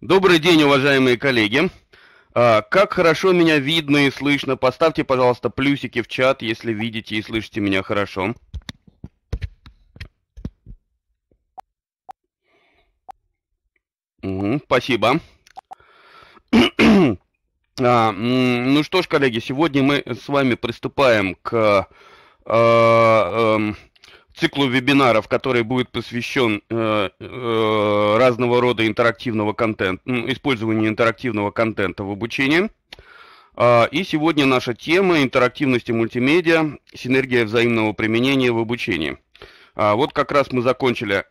Добрый день, уважаемые коллеги. А, как хорошо меня видно и слышно. Поставьте, пожалуйста, плюсики в чат, если видите и слышите меня хорошо. Угу, спасибо. а, ну что ж, коллеги, сегодня мы с вами приступаем к э, э, циклу вебинаров, который будет посвящен э, э, разного рода интерактивного контента, использованию интерактивного контента в обучении. А, и сегодня наша тема интерактивности мультимедиа, синергия взаимного применения в обучении. А, вот как раз мы закончили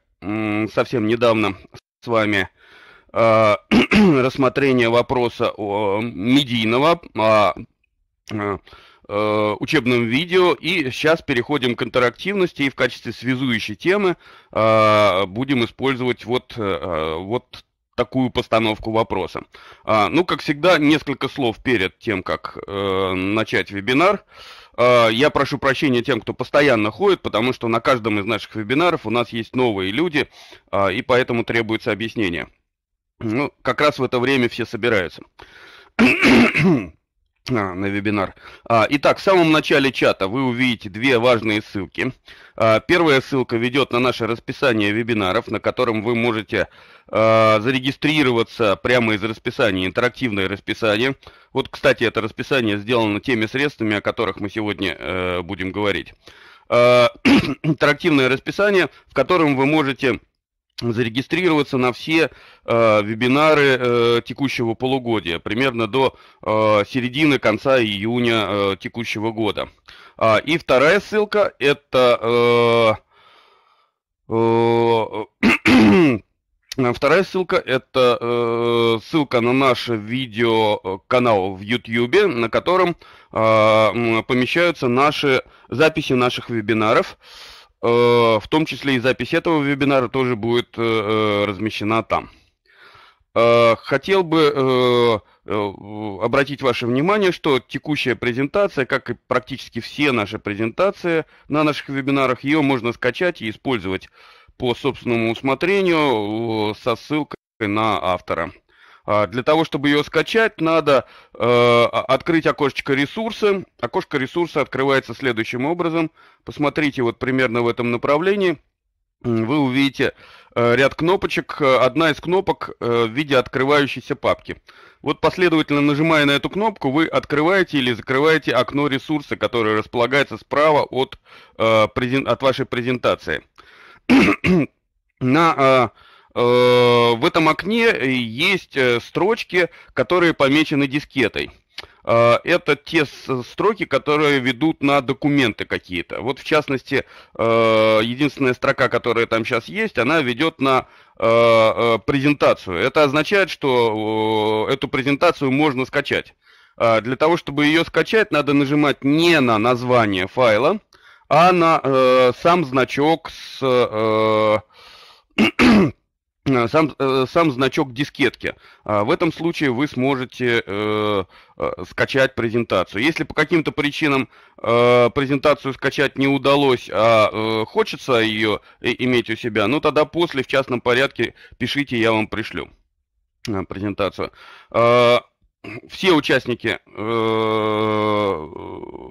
совсем недавно с вами а, рассмотрение вопроса о медийного, о Э, учебном видео. И сейчас переходим к интерактивности и в качестве связующей темы э, будем использовать вот, э, вот такую постановку вопроса. А, ну, как всегда, несколько слов перед тем, как начать вебинар. я прошу прощения тем, кто постоянно ходит, потому что на каждом из наших вебинаров у нас есть новые люди, и поэтому требуется объяснение. Ну, как раз в это время все собираются. а, на вебинар. А, итак, в самом начале чата вы увидите две важные ссылки. А, первая ссылка ведет на наше расписание вебинаров, на котором вы можете а, зарегистрироваться прямо из расписания, интерактивное расписание. Вот, кстати, это расписание сделано теми средствами, о которых мы сегодня э, будем говорить. А, интерактивное расписание, в котором вы можете зарегистрироваться на все э, вебинары э, текущего полугодия, примерно до э, середины конца июня э, текущего года. А, и вторая ссылка это э, э, Вторая ссылка это э, ссылка на наш видеоканал в YouTube, на котором э, помещаются наши записи наших вебинаров. Э, Э, в том числе и запись этого вебинара тоже будет э, э, размещена там. Хотел бы обратить ваше внимание, что текущая презентация, как и практически все наши презентации на наших вебинарах, ее можно скачать и использовать по собственному усмотрению со ссылкой на автора. А, для того, чтобы ее скачать, надо э, открыть окошечко ресурсы. Окошко ресурса открывается следующим образом. Посмотрите вот примерно в этом направлении. Вы увидите э, ряд кнопочек. Э, одна из кнопок э, в виде открывающейся папки. Вот последовательно нажимая на эту кнопку, вы открываете или закрываете окно ресурса, которое располагается справа от, э, презен... от вашей презентации. на э, Э, в этом окне есть э, строчки, которые помечены дискетой. Э, это те строки, которые ведут на документы какие-то. Вот в частности, единственная строка, которая там сейчас есть, она ведет на презентацию. Это означает, что эту презентацию можно скачать. Для того, чтобы ее скачать, надо нажимать не на название файла, а на сам значок с Э, сам, э, сам значок дискетки. А в этом случае вы сможете э, э, скачать презентацию. Если по каким-то причинам э, презентацию скачать не удалось, а э, хочется ее иметь у себя, ну тогда после в частном порядке пишите, я вам пришлю презентацию. А, все участники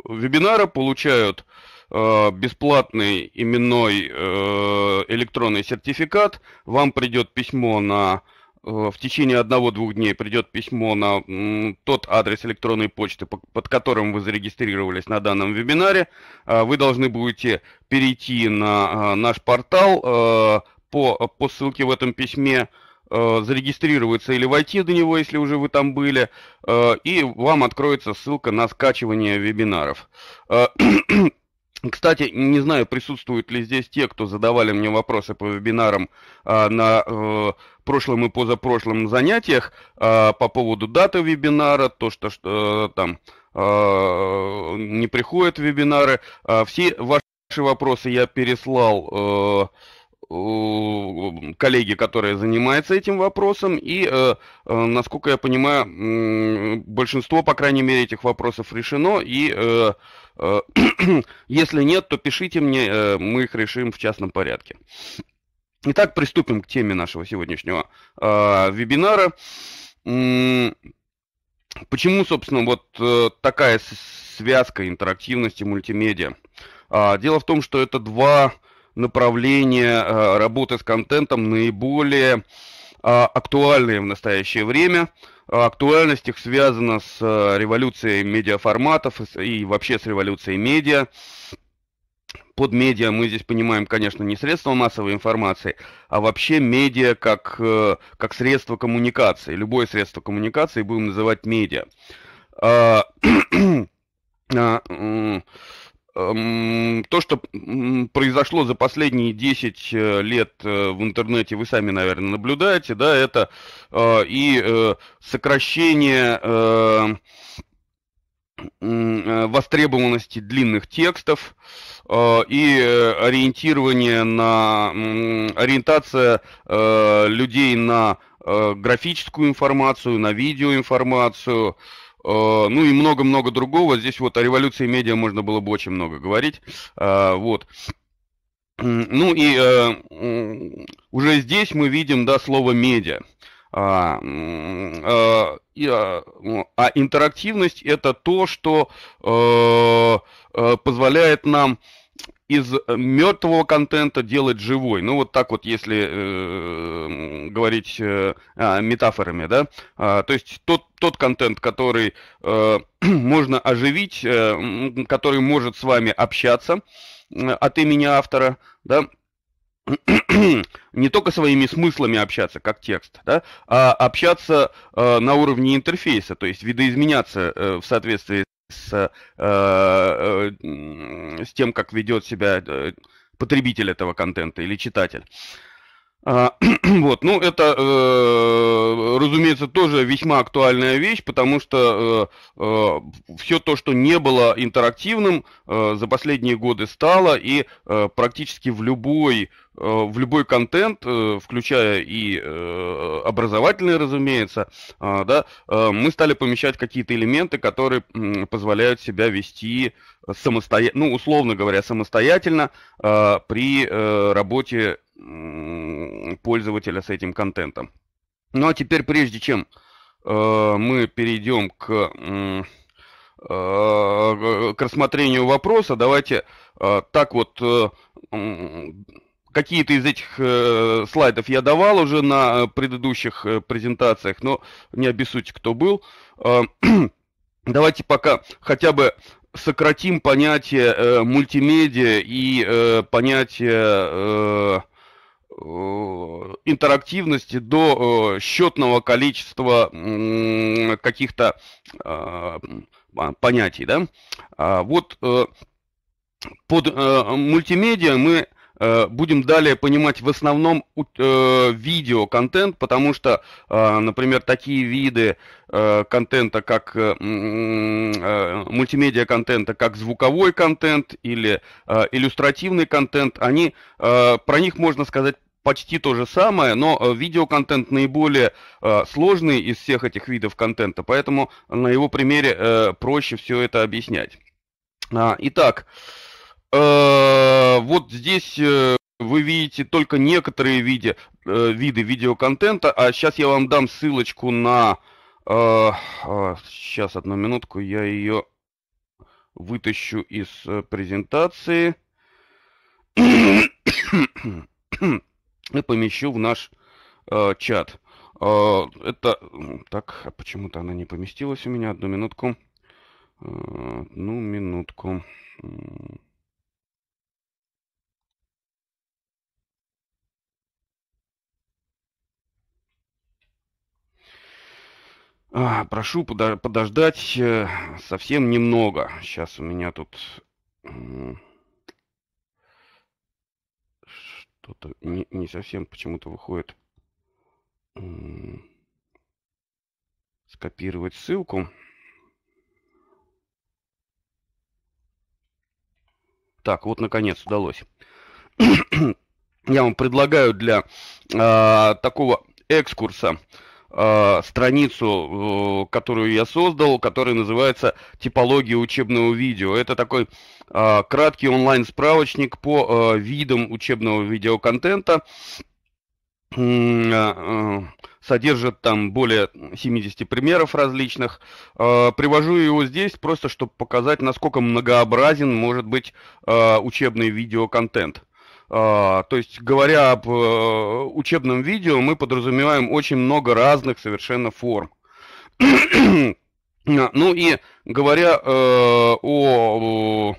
вебинара получают Э, бесплатный именной э, электронный сертификат, вам придет письмо на э, в течение одного-двух дней придет письмо на тот адрес электронной почты, под которым вы зарегистрировались на данном вебинаре. А вы должны будете перейти на наш портал по, по ссылке в этом письме, зарегистрироваться или войти до него, если уже вы там были, и вам откроется ссылка на скачивание вебинаров. Кстати, не знаю, присутствуют ли здесь те, кто задавали мне вопросы по вебинарам а, на э, прошлом и позапрошлом занятиях а, по поводу даты вебинара, то, что, что э, там а, не приходят вебинары. А, все ваши вопросы я переслал. А, коллеги, которые занимаются этим вопросом, и, э, э, насколько я понимаю, большинство, по крайней мере, этих вопросов решено, и э, если нет, то пишите мне, мы их решим в частном порядке. Итак, приступим к теме нашего сегодняшнего вебинара. Почему, собственно, вот такая связка интерактивности мультимедиа? А, дело в том, что это два направления э, работы с контентом наиболее а, актуальные в настоящее время. А, актуальность их связана с э, революцией медиаформатов и вообще с революцией медиа. Под медиа мы здесь понимаем, конечно, не средства массовой информации, а вообще медиа как, э, как средство коммуникации. Любое средство коммуникации будем называть медиа. А, Эм, то, что произошло за последние 10 э, лет э, в интернете, вы сами, наверное, наблюдаете, да, это э, и сокращение востребованности длинных текстов и ориентирование на ориентация людей на графическую информацию, на видеоинформацию информацию Э, ну и много-много другого. Здесь вот о революции медиа можно было бы очень много говорить. Э, вот. Ну и э, уже здесь мы видим, да, слово медиа. А, а, а интерактивность это то, что э, позволяет нам э, из э, мертвого контента делать живой. Ну, вот так вот, если э, говорить э, а, метафорами, да. А, то есть тот, тот контент, который э, можно оживить, э, который может с вами общаться э, от имени автора, да, не только своими смыслами общаться, как текст, да, а общаться э, на уровне интерфейса, то есть видоизменяться э, в соответствии с, э, э с тем, как ведет себя э, потребитель этого контента или читатель. А, вот, ну это, э, разумеется, тоже весьма актуальная вещь, потому что э, э, все то, что не было интерактивным, э, за последние годы стало, и э, практически в любой Э, в любой контент, э, включая и э, образовательный, разумеется, а, да, мы стали помещать какие-то элементы, которые позволяют себя вести самостоятельно, ну, условно говоря, самостоятельно а, при работе пользователя с этим контентом. Ну а теперь, прежде чем мы перейдем к к рассмотрению вопроса, давайте так вот Какие-то из этих э, слайдов я давал уже на э, предыдущих э, презентациях, но не обессудьте, кто был. Э, давайте пока хотя бы сократим понятие э, мультимедиа и э, понятие э, интерактивности до э, счетного количества каких-то э, а, понятий. Да? А вот под мультимедиа мы Э, будем далее понимать в основном э, видеоконтент, потому что, э, например, такие виды э, контента, как мультимедиа-контента, как звуковой контент или иллюстративный контент, они, про них можно сказать почти то же самое, но видеоконтент наиболее э, сложный из всех этих видов контента, поэтому на его примере э, проще все это объяснять. А, итак, э, Э, вот здесь э, вы видите только некоторые виде, э, виды видеоконтента, а сейчас я вам дам ссылочку на... Сейчас, а, одну минутку, я ее вытащу из презентации и помещу в наш чат. Это... Так, а почему-то она не поместилась у меня. Одну минутку. Ну минутку. А, прошу подождать э, совсем немного. Сейчас у меня тут что-то не, совсем почему-то выходит. Скопировать ссылку. Так, вот наконец удалось. Я вам предлагаю для э, такого экскурса э, а, страницу, э, которую я создал, которая называется «Типология учебного видео». Это такой а, краткий онлайн-справочник по а, видам учебного видеоконтента. содержит там более 70 примеров различных. привожу его здесь просто, чтобы показать, насколько многообразен может быть учебный видеоконтент. А, то есть, говоря об э, учебном видео, мы подразумеваем очень много разных совершенно форм. Ну и говоря э, о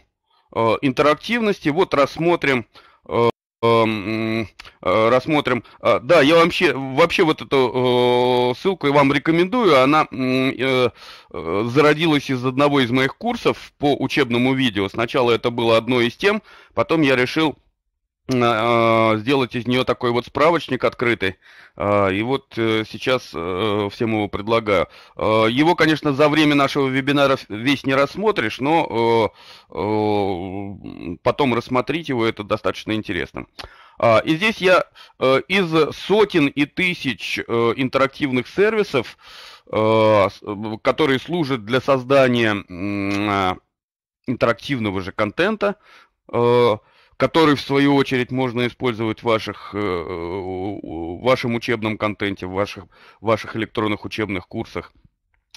интерактивности, вот рассмотрим э, эм, рассмотрим. Да, я вообще, вообще вот эту ссылку я вам рекомендую. Она зародилась из одного из моих курсов по учебному видео. Сначала это было одно из тем, потом я решил а, сделать из нее такой вот справочник открытый. А, и вот э, сейчас э, всем его предлагаю. А, его, конечно, за время нашего вебинара весь не рассмотришь, но э, потом рассмотреть его, это достаточно интересно. И здесь я из сотен и тысяч интерактивных сервисов, которые служат для создания интерактивного же контента, который, в свою очередь, можно использовать в, ваших, э, в вашем учебном контенте, в ваших, в ваших электронных учебных курсах.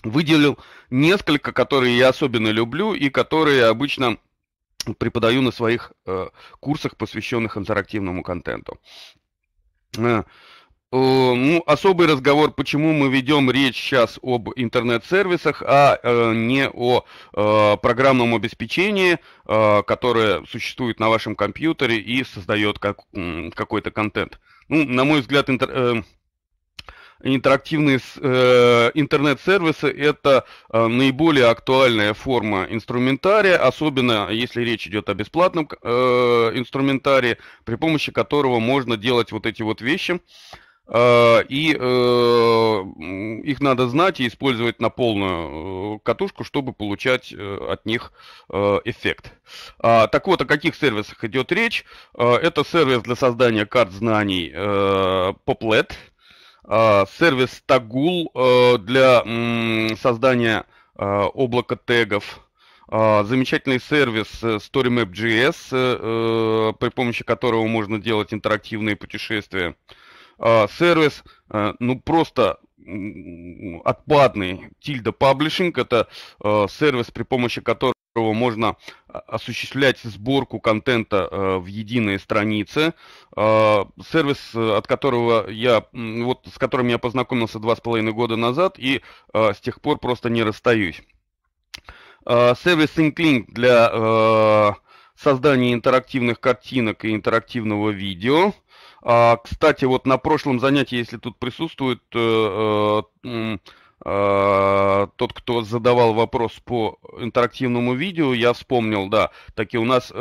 Выделил несколько, которые я особенно люблю и которые обычно преподаю на своих э, курсах, посвященных интерактивному контенту. Э, Э, ну, особый разговор, почему мы ведем речь сейчас об интернет-сервисах, а э, не о э, программном обеспечении, э, которое существует на вашем компьютере и создает как, какой-то контент. Ну, на мой взгляд, интер, э, интерактивные э, интернет-сервисы – это э, наиболее актуальная форма инструментария, особенно если речь идет о бесплатном э, инструментарии, при помощи которого можно делать вот эти вот вещи – Э, и э, их надо знать и использовать на полную э, катушку, чтобы получать от них эффект. А, так вот, о каких сервисах идет речь? Это сервис для создания карт знаний Poplet, а, сервис Tagul для создания облака тегов, а, замечательный сервис StoryMap.js, при помощи которого можно делать интерактивные путешествия. А, сервис, э, ну просто отпадный Tilda Publishing. Это э, сервис, при помощи которого можно а, осуществлять сборку контента э, в единые страницы. А, сервис, от которого я, вот с которым я познакомился два с половиной года назад и с тех пор просто не расстаюсь. сервис ThinkLink для э, создание интерактивных картинок и интерактивного видео. А, кстати, вот на прошлом занятии, если тут присутствует э, э, э, тот, кто задавал вопрос по интерактивному видео, я вспомнил, да, таки у нас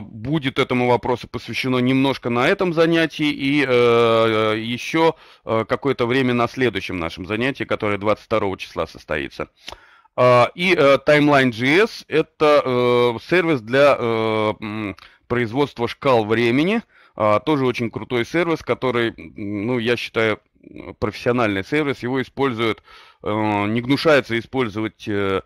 будет этому вопросу посвящено немножко на этом занятии и еще какое-то время на следующем нашем занятии, которое 22 числа состоится. А, и э, Timeline.js – это э, сервис для э, производства шкал времени. А, тоже очень крутой сервис, который, ну, я считаю, профессиональный сервис. Его используют, не гнушается использовать а,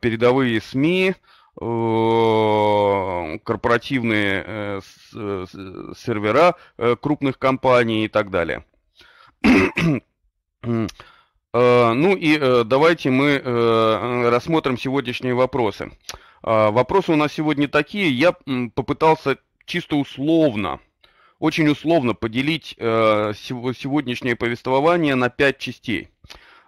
передовые СМИ, корпоративные сервера крупных компаний и так далее. Э, ну и э, давайте мы э, рассмотрим сегодняшние вопросы. А, вопросы у нас сегодня такие. Я попытался чисто условно, очень условно поделить сегодняшнее повествование на пять частей.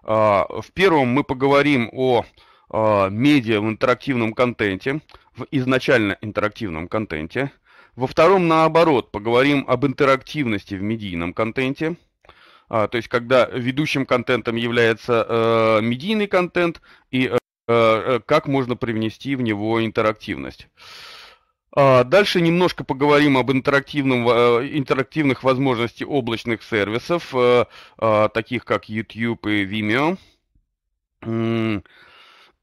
А, в первом мы поговорим о а, медиа в интерактивном контенте, в изначально интерактивном контенте. Во втором, наоборот, поговорим об интерактивности в медийном контенте – а, то есть когда ведущим контентом является э, медийный контент и э, э, как можно привнести в него интерактивность. А, дальше немножко поговорим об интерактивном, интерактивных возможностях облачных сервисов, а, таких как YouTube и Vimeo.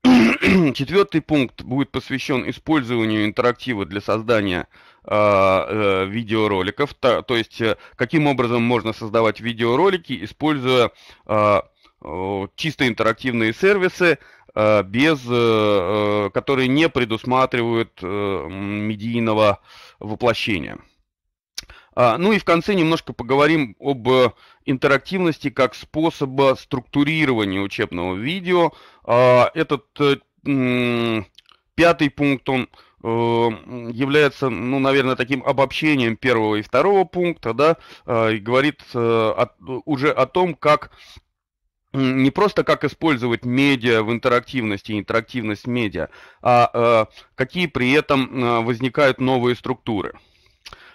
Четвертый пункт будет посвящен использованию интерактива для создания э, Э, э, видеороликов, то, то есть э, каким образом можно создавать видеоролики, используя чисто интерактивные сервисы, без, которые не предусматривают медийного воплощения. А, ну и в конце немножко поговорим об интерактивности как способа структурирования учебного видео. А, этот пятый пункт, он Эм, является, ну, наверное, таким обобщением первого и второго пункта, да, э, и говорит э, уже о том, как не просто как использовать медиа в интерактивности, интерактивность медиа, а э, какие при этом возникают новые структуры.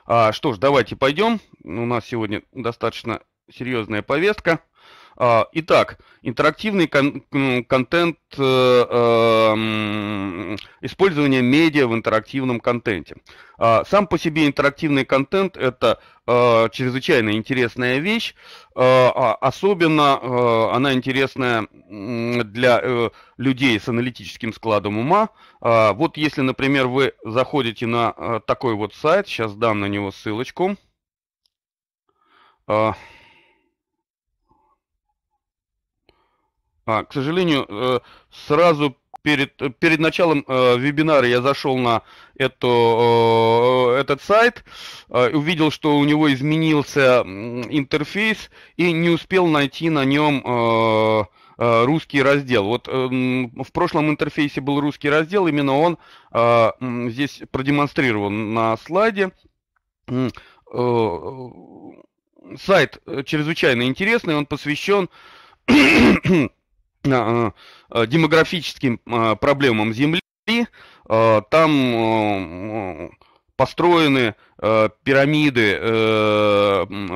А, что ж, давайте пойдем. У нас сегодня достаточно серьезная повестка. А, итак, интерактивный кон- контент, э, эм, использование медиа в интерактивном контенте. А, сам по себе интерактивный контент – это э, чрезвычайно интересная вещь, э, а особенно она интересная для людей с аналитическим складом ума. Вот если, например, вы заходите на такой вот сайт, сейчас дам на него ссылочку – А, к сожалению, э, сразу перед, перед началом э, вебинара я зашел на эту, э, этот сайт, увидел, что у него изменился интерфейс и не успел найти на нем русский раздел. Вот эм, в прошлом интерфейсе был русский раздел, именно он здесь продемонстрирован на слайде. сайт чрезвычайно интересный, он посвящен Э, э, демографическим э, проблемам Земли. Там построены пирамиды,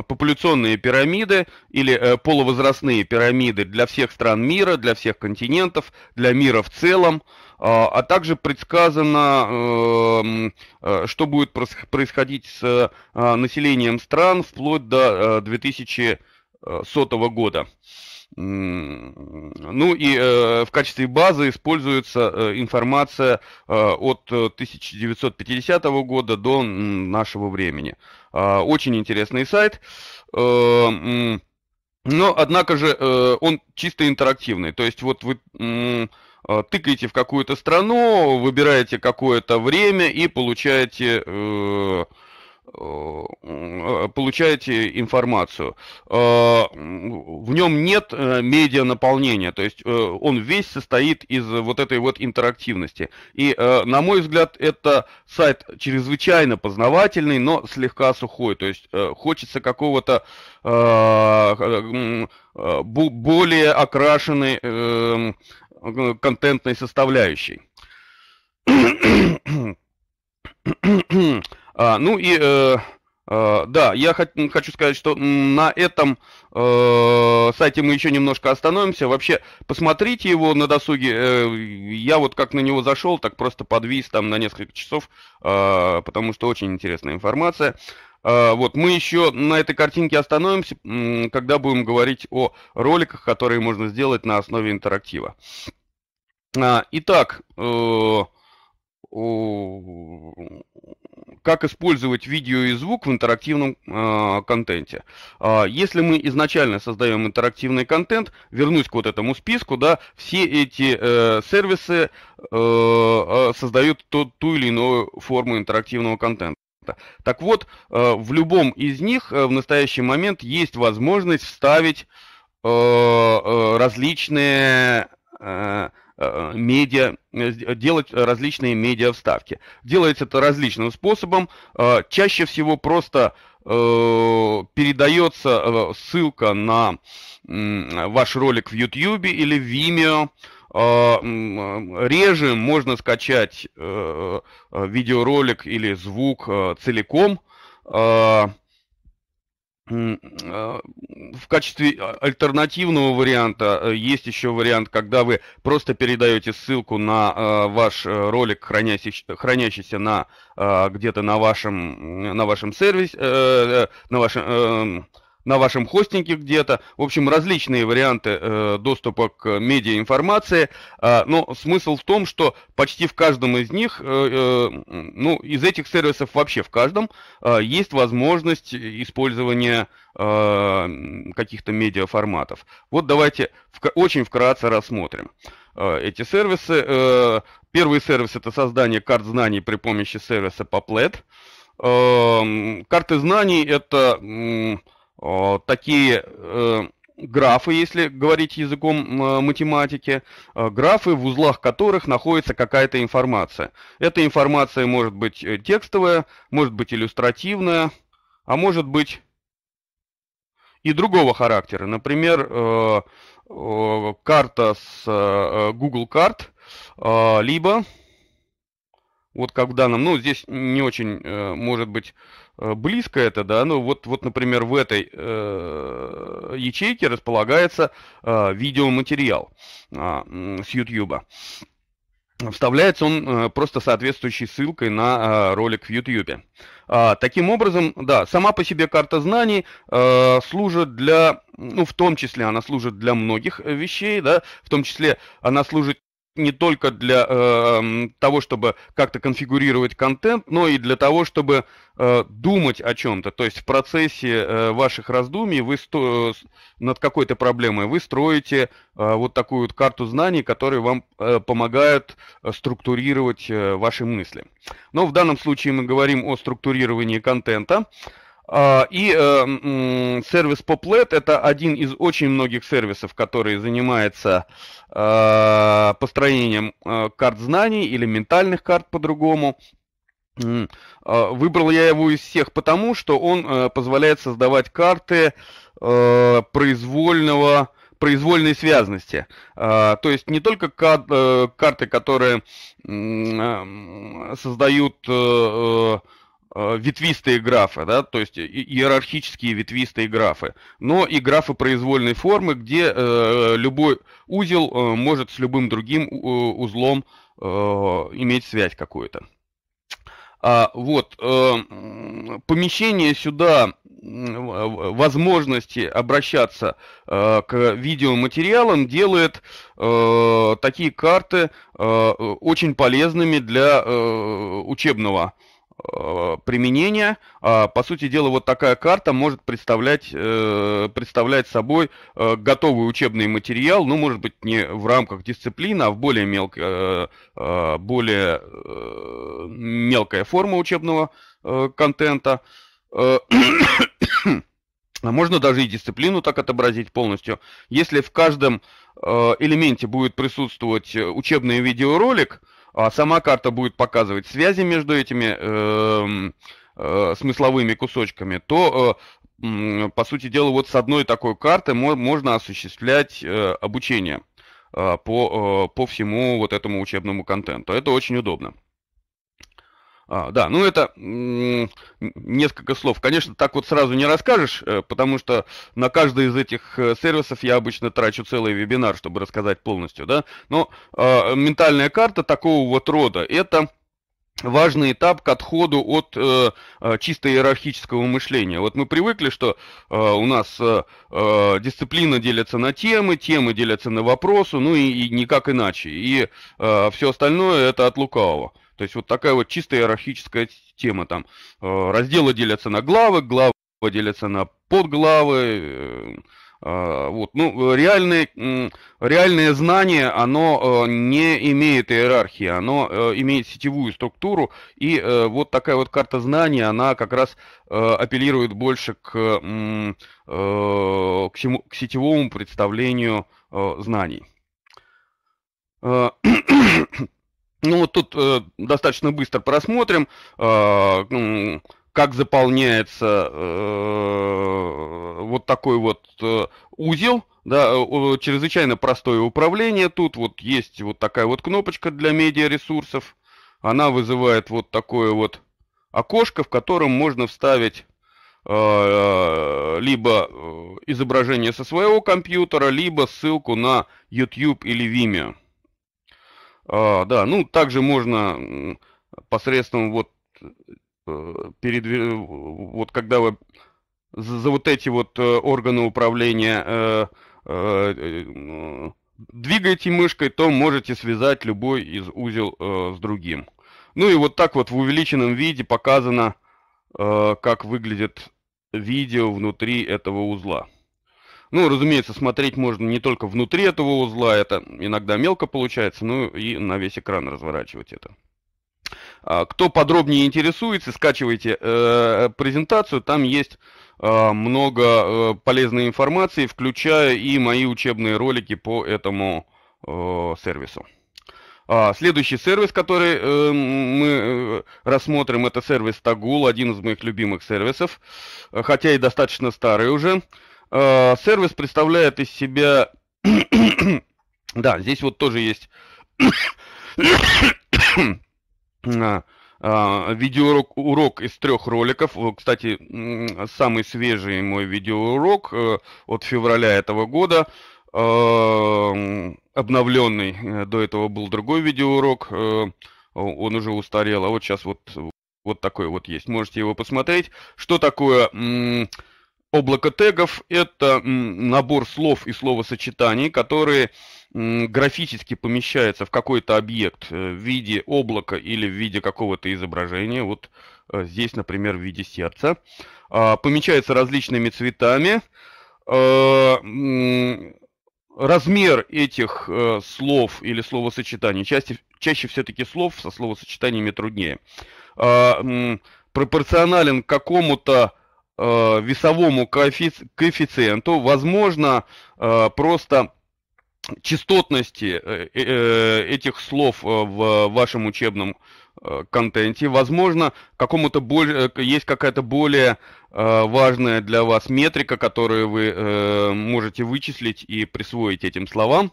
популяционные пирамиды или полувозрастные пирамиды для всех стран мира, для всех континентов, для мира в целом, а также предсказано, эм, что будет происходить с населением стран вплоть до 2100 года. Ну и э, в качестве базы используется э, информация э, от 1950 э, года до нашего времени. Э, очень интересный сайт. Э, но, однако же, э, он чисто интерактивный. То есть вот вы... Э, тыкаете в какую-то страну, выбираете какое-то время и получаете э, Э, получаете информацию. Э, в нем нет э, медиа наполнения, то есть он весь состоит из вот этой вот интерактивности. И, на мой взгляд, это сайт чрезвычайно познавательный, но слегка сухой, то есть хочется какого-то более окрашенной контентной составляющей. А, ну и э, э, да, я хот- хочу сказать, что на этом э, сайте мы еще немножко остановимся. Вообще, посмотрите его на досуге. Э, я вот как на него зашел, так просто подвис там на несколько часов, э, потому что очень интересная информация. Э, вот, мы еще на этой картинке остановимся, когда будем говорить о роликах, которые можно сделать на основе интерактива. А, итак, э, как использовать видео и звук в интерактивном э, контенте. Э, если мы изначально создаем интерактивный контент, вернусь к вот этому списку, да, все эти э, сервисы э, э создают тот, ту или иную форму интерактивного контента. Так вот, э, в любом из них э, в настоящий момент есть возможность вставить различные Э, медиа, э, э, делать различные медиа вставки. Делается это различным способом. Чаще всего просто передается ссылка на ваш ролик в YouTube или в Vimeo. Реже можно скачать видеоролик или звук целиком. А, в качестве а, альтернативного варианта э, есть еще вариант, когда вы просто передаете ссылку на а, ваш э, ролик, хранящийся на где-то на вашем на вашем сервисе, э, на вашем эм, на вашем хостинге где-то. В общем, различные варианты э, доступа к медиаинформации. Э, но смысл в том, что почти в каждом из них, э, э, ну, из этих сервисов вообще в каждом, э, есть возможность использования э, каких-то медиаформатов. Вот давайте в, очень вкратце рассмотрим эти сервисы. Э, первый сервис это создание карт знаний при помощи сервиса Paplet. Эм, карты знаний это такие э, графы, если говорить языком э, математики, э, графы, в узлах которых находится какая-то информация. Эта информация может быть текстовая, может быть иллюстративная, а может быть и другого характера. Например, карта с Google карт, либо вот как в данном, ну здесь не очень может быть Э, близко это, да, ну вот, вот например, в этой э, ячейке располагается э, видеоматериал э, с YouTube. Вставляется он э, просто соответствующей ссылкой на э, ролик в YouTube. А, таким образом, да, сама по себе карта знаний э, служит для, ну, в том числе она служит для многих э, вещей, да, в том числе она служит не только для э, того, чтобы как-то конфигурировать контент, но и для того, чтобы э, думать о чем-то. То есть в процессе э, ваших раздумий вы сто... над какой-то проблемой вы строите э, вот такую вот карту знаний, которые вам э, помогают э, структурировать э, ваши мысли. Но в данном случае мы говорим о структурировании контента. А, и э, сервис Poplet это один из очень многих сервисов, который занимается а, построением а, карт знаний или ментальных карт по-другому. Выбрал я его из всех потому, что он э, позволяет создавать карты э, произвольного произвольной связности. То есть не только карты, которые создают Э, ветвистые графы, да, то есть иерархические ветвистые графы, но и графы произвольной формы, где э, любой узел э, может с любым другим узлом иметь связь какую-то. А, вот, помещение сюда возможности обращаться э, к видеоматериалам делает такие карты очень полезными для учебного Э, применения. А, по сути дела, вот такая карта может представлять, э, представлять собой э, готовый учебный материал, ну, может быть, не в рамках дисциплины, а в более, мелко, более мелкая форма учебного контента. Можно даже и дисциплину так отобразить полностью. Если в каждом элементе будет присутствовать учебный видеоролик, а сама карта будет показывать связи между этими эм, э, смысловыми кусочками, то э, по сути дела, вот с одной такой карты можно осуществлять э, обучение по, по всему вот этому учебному контенту. Это очень удобно. А, да, ну это несколько слов. Конечно, так вот сразу не расскажешь, э, потому что на каждый из этих э, сервисов я обычно трачу целый вебинар, чтобы рассказать полностью, да. Но э, ментальная карта такого вот рода это важный этап к отходу от э, а, чисто иерархического мышления. Вот мы привыкли, что э, у нас э, дисциплина делится на темы, темы делятся на вопросы, ну и, и никак иначе. И э, все остальное это от лукавого. То есть вот такая вот чистая иерархическая тема там. Э, разделы делятся на главы, главы делятся на подглавы. Э, э, вот. Ну, реальное, реальное знание, оно не имеет иерархии, оно имеет сетевую структуру, и вот такая вот карта знания, она как раз апеллирует больше к, к, всему, к сетевому представлению знаний. Ну вот тут э, достаточно быстро просмотрим, э, ну, как заполняется э, вот такой вот э, узел, да, э, чрезвычайно простое управление. Тут вот есть вот такая вот кнопочка для медиаресурсов, она вызывает вот такое вот окошко, в котором можно вставить э, либо э, изображение со своего компьютера, либо ссылку на YouTube или Vimeo. А, да, ну также можно посредством вот э, перед вот когда вы за, за вот эти вот э, органы управления э, э, э двигаете мышкой, то можете связать любой из узел э, с другим. Ну и вот так вот в увеличенном виде показано, э, как выглядит видео внутри этого узла. Ну, разумеется, смотреть можно не только внутри этого узла, это иногда мелко получается, но и на весь экран разворачивать это. А, кто подробнее интересуется, скачивайте э, презентацию, там есть э, много э, полезной информации, включая и мои учебные ролики по этому э, сервису. А, следующий сервис, который э, мы э, рассмотрим, это сервис Tagul, один из моих любимых сервисов, э, хотя и достаточно старый уже. Э, сервис представляет из себя... да, здесь вот тоже есть а, видеоурок урок из трех роликов. Кстати, самый свежий мой видеоурок э, от февраля этого года э, обновленный. До этого был другой видеоурок, он уже устарел, а вот сейчас вот вот такой вот есть. Можете его посмотреть. Что такое Облако тегов – это набор слов и словосочетаний, которые графически помещаются в какой-то объект э, в виде облака или в виде какого-то изображения. Вот э, здесь, например, в виде сердца. А, помечаются различными цветами. Э, размер этих слов или словосочетаний, чаще, чаще все-таки слов со словосочетаниями труднее, а, пропорционален какому-то э, весовому коэффициенту, возможно, э, просто частотности э, э, э этих слов э, в вашем учебном контенте, возможно, какому-то есть какая-то более важная для вас метрика, которую вы можете вычислить и присвоить этим словам.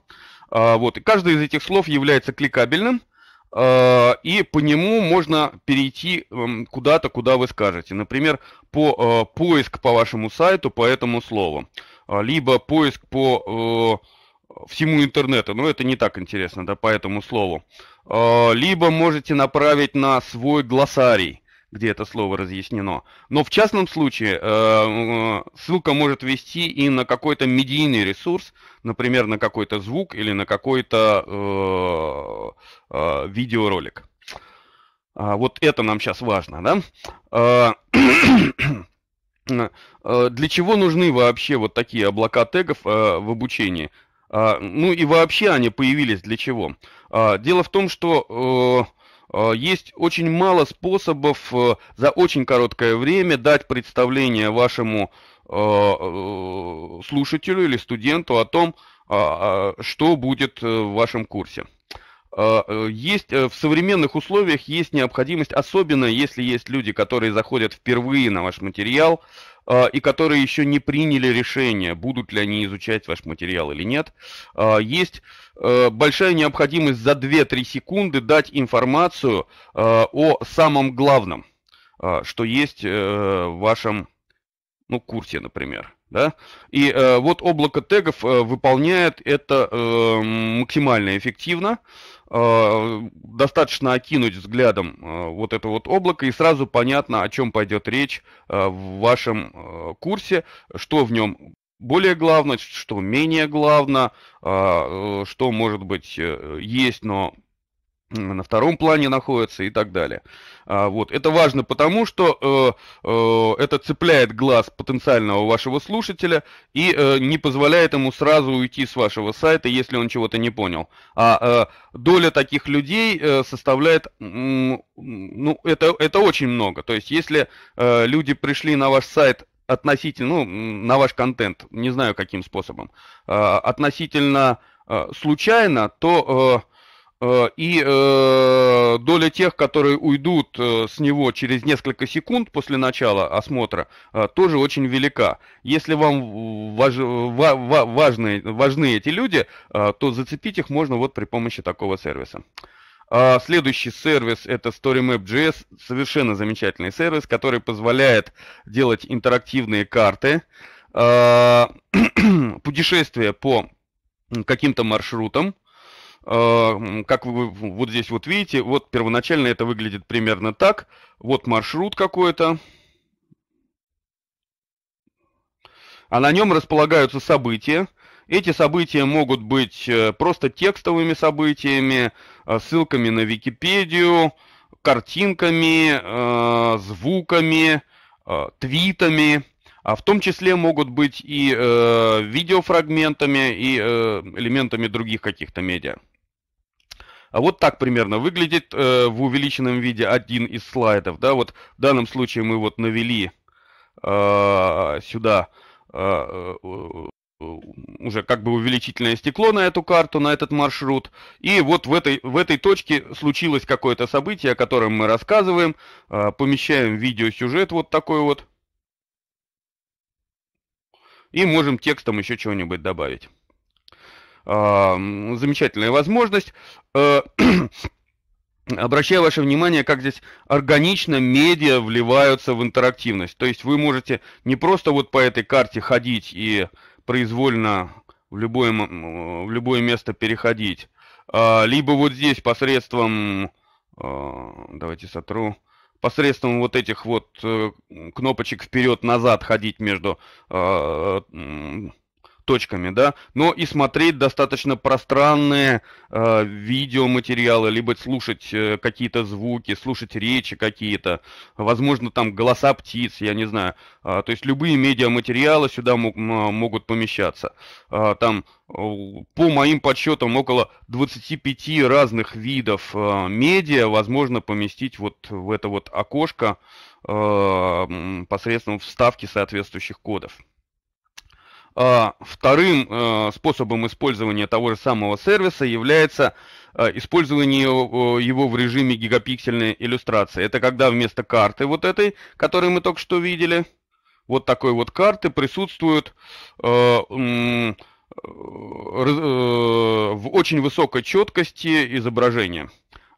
А, вот и каждый из этих слов является кликабельным. Э, и по нему можно перейти эм, куда-то, куда вы скажете. Например, по э, поиск по вашему сайту по этому слову, э, либо поиск по всему интернету, но ну, это не так интересно, да, по этому слову. Либо можете направить на свой глоссарий, где это слово разъяснено. Но в частном случае э, э, ссылка может вести и на какой-то медийный ресурс, например, на какой-то звук или на какой-то э, видеоролик. А, вот это нам сейчас важно, да? Для чего нужны вообще вот такие облака тегов в обучении? А, ну и вообще они появились для чего? А, дело в том, что Э, есть очень мало способов э, за очень короткое время дать представление вашему э, слушателю или студенту о том, а, а, что будет в вашем курсе. Есть в современных условиях есть необходимость, особенно если есть люди, которые заходят впервые на ваш материал, а, и которые еще не приняли решение, будут ли они изучать ваш материал или нет, а, есть э, большая необходимость за 2-3 секунды дать информацию а, о самом главном, что есть э, в вашем ну, курсе, например. Да? И э, вот облако тегов выполняет это эм, максимально эффективно. Э, достаточно окинуть взглядом э, вот это вот облако, и сразу понятно, о чем пойдет речь э, в вашем курсе, что в нем более главное что менее главное что, может быть, есть, но на втором плане находится и так далее. А, вот. Это важно потому, что э, э, это цепляет глаз потенциального вашего слушателя и э, не позволяет ему сразу уйти с вашего сайта, если он чего-то не понял. А э, доля таких людей э, составляет, ну, это, это очень много. То есть, если э, люди пришли на ваш сайт относительно, ну, на ваш контент, не знаю каким способом, э, относительно э, случайно, то... Э, Э, и э, доля тех, которые уйдут э, с него через несколько секунд после начала осмотра, тоже очень велика. Если вам важ, важны, важны эти люди, то зацепить их можно вот при помощи такого сервиса. А следующий сервис это StoryMap.js, совершенно замечательный сервис, который позволяет делать интерактивные карты, путешествия по каким-то маршрутам Э, как вы вот здесь вот видите, вот первоначально это выглядит примерно так. Вот маршрут какой-то. А на нем располагаются события. Эти события могут быть э, просто текстовыми событиями, э, ссылками на Википедию, картинками, звуками, твитами. А в том числе могут быть и э, видеофрагментами, и э, элементами других каких-то медиа. А вот так примерно выглядит э, в увеличенном виде один из слайдов. Да, вот в данном случае мы вот навели э, сюда э, э, уже как бы увеличительное стекло на эту карту, на этот маршрут. И вот в этой, в этой точке случилось какое-то событие, о котором мы рассказываем. Э, помещаем видеосюжет вот такой вот. И можем текстом еще чего-нибудь добавить замечательная возможность. Э, обращаю ваше внимание, как здесь органично медиа вливаются в интерактивность. То есть вы можете не просто вот по этой карте ходить и произвольно в любое, в любое место переходить, а, либо вот здесь посредством, а, давайте сотру, посредством вот этих вот э, кнопочек вперед-назад ходить между а, точками, да, но и смотреть достаточно пространные э, видеоматериалы, либо слушать э, какие-то звуки, слушать речи какие-то, возможно, там голоса птиц, я не знаю. Э, то есть любые медиаматериалы сюда мог, могут помещаться. А, э, там по моим подсчетам около 25 разных видов э, медиа возможно поместить вот в это вот окошко э, посредством вставки соответствующих кодов. А, вторым э, способом использования того же самого сервиса является э, использование э, его в режиме гигапиксельной иллюстрации. Это когда вместо карты вот этой, которую мы только что видели, вот такой вот карты присутствуют в очень высокой четкости изображения.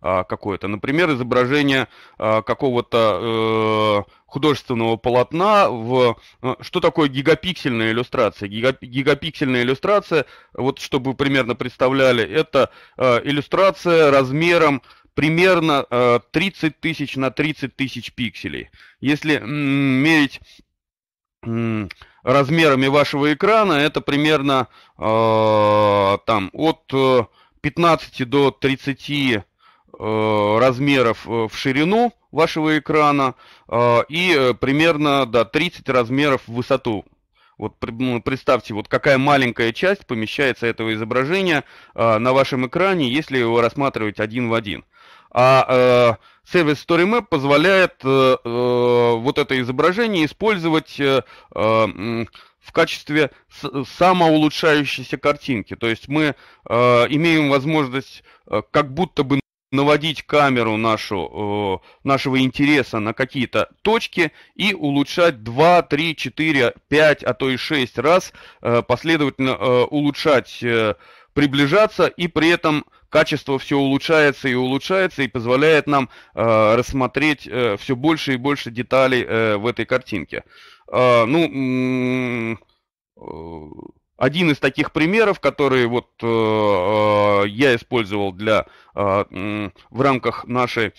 А, какое-то. Например, изображение а, какого-то э, художественного полотна в... Э, что такое гигапиксельная иллюстрация? Гигапиксельная иллюстрация, вот чтобы вы примерно представляли, это э, иллюстрация размером примерно 30 тысяч на 30 тысяч пикселей. Если мерить размерами вашего экрана, это примерно там от 15 до 30 Э, размеров э, в ширину вашего экрана э, и примерно до да, 30 размеров в высоту. Вот ну, представьте, вот какая маленькая часть помещается этого изображения на вашем экране, если его рассматривать один в один. А э, сервис StoryMap позволяет вот это изображение использовать в качестве самоулучшающейся картинки. То есть мы э, имеем возможность э, как будто бы наводить камеру нашу, э, нашего интереса на какие-то точки и улучшать 2, 3, 4, 5, а то и 6 раз э, последовательно э, улучшать, э, приближаться и при этом качество все улучшается и улучшается и позволяет нам э, рассмотреть э, все больше и больше деталей э, в этой картинке. А, ну, э, ну, э, один из таких примеров, который вот э, э, я использовал для э, в рамках нашей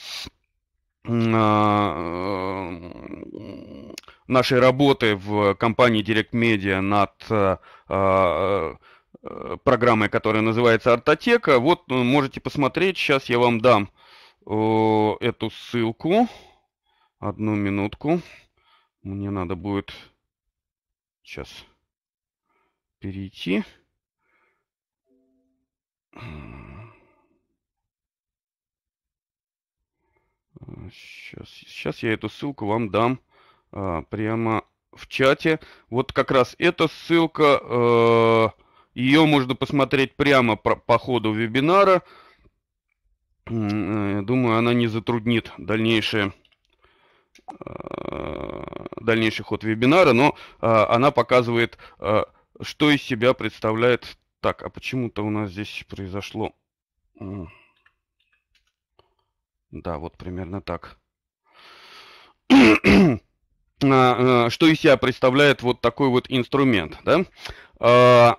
а, э, нашей работы в компании Direct Media над э, э, э программой, которая называется Артотека. Вот можете посмотреть. Сейчас я вам дам э, эту ссылку. Одну минутку. Мне надо будет сейчас перейти. Сейчас, э, сейчас я эту ссылку вам дам а, прямо в чате. Вот как раз эта ссылка, э, ее можно посмотреть прямо по, по ходу вебинара. Э, думаю, она не затруднит дальнейшее дальнейший ход вебинара, но а, она показывает а, что из себя представляет... Так, а почему-то у нас здесь произошло... Да, вот примерно так. А, а, что из себя представляет вот такой вот инструмент, да? А,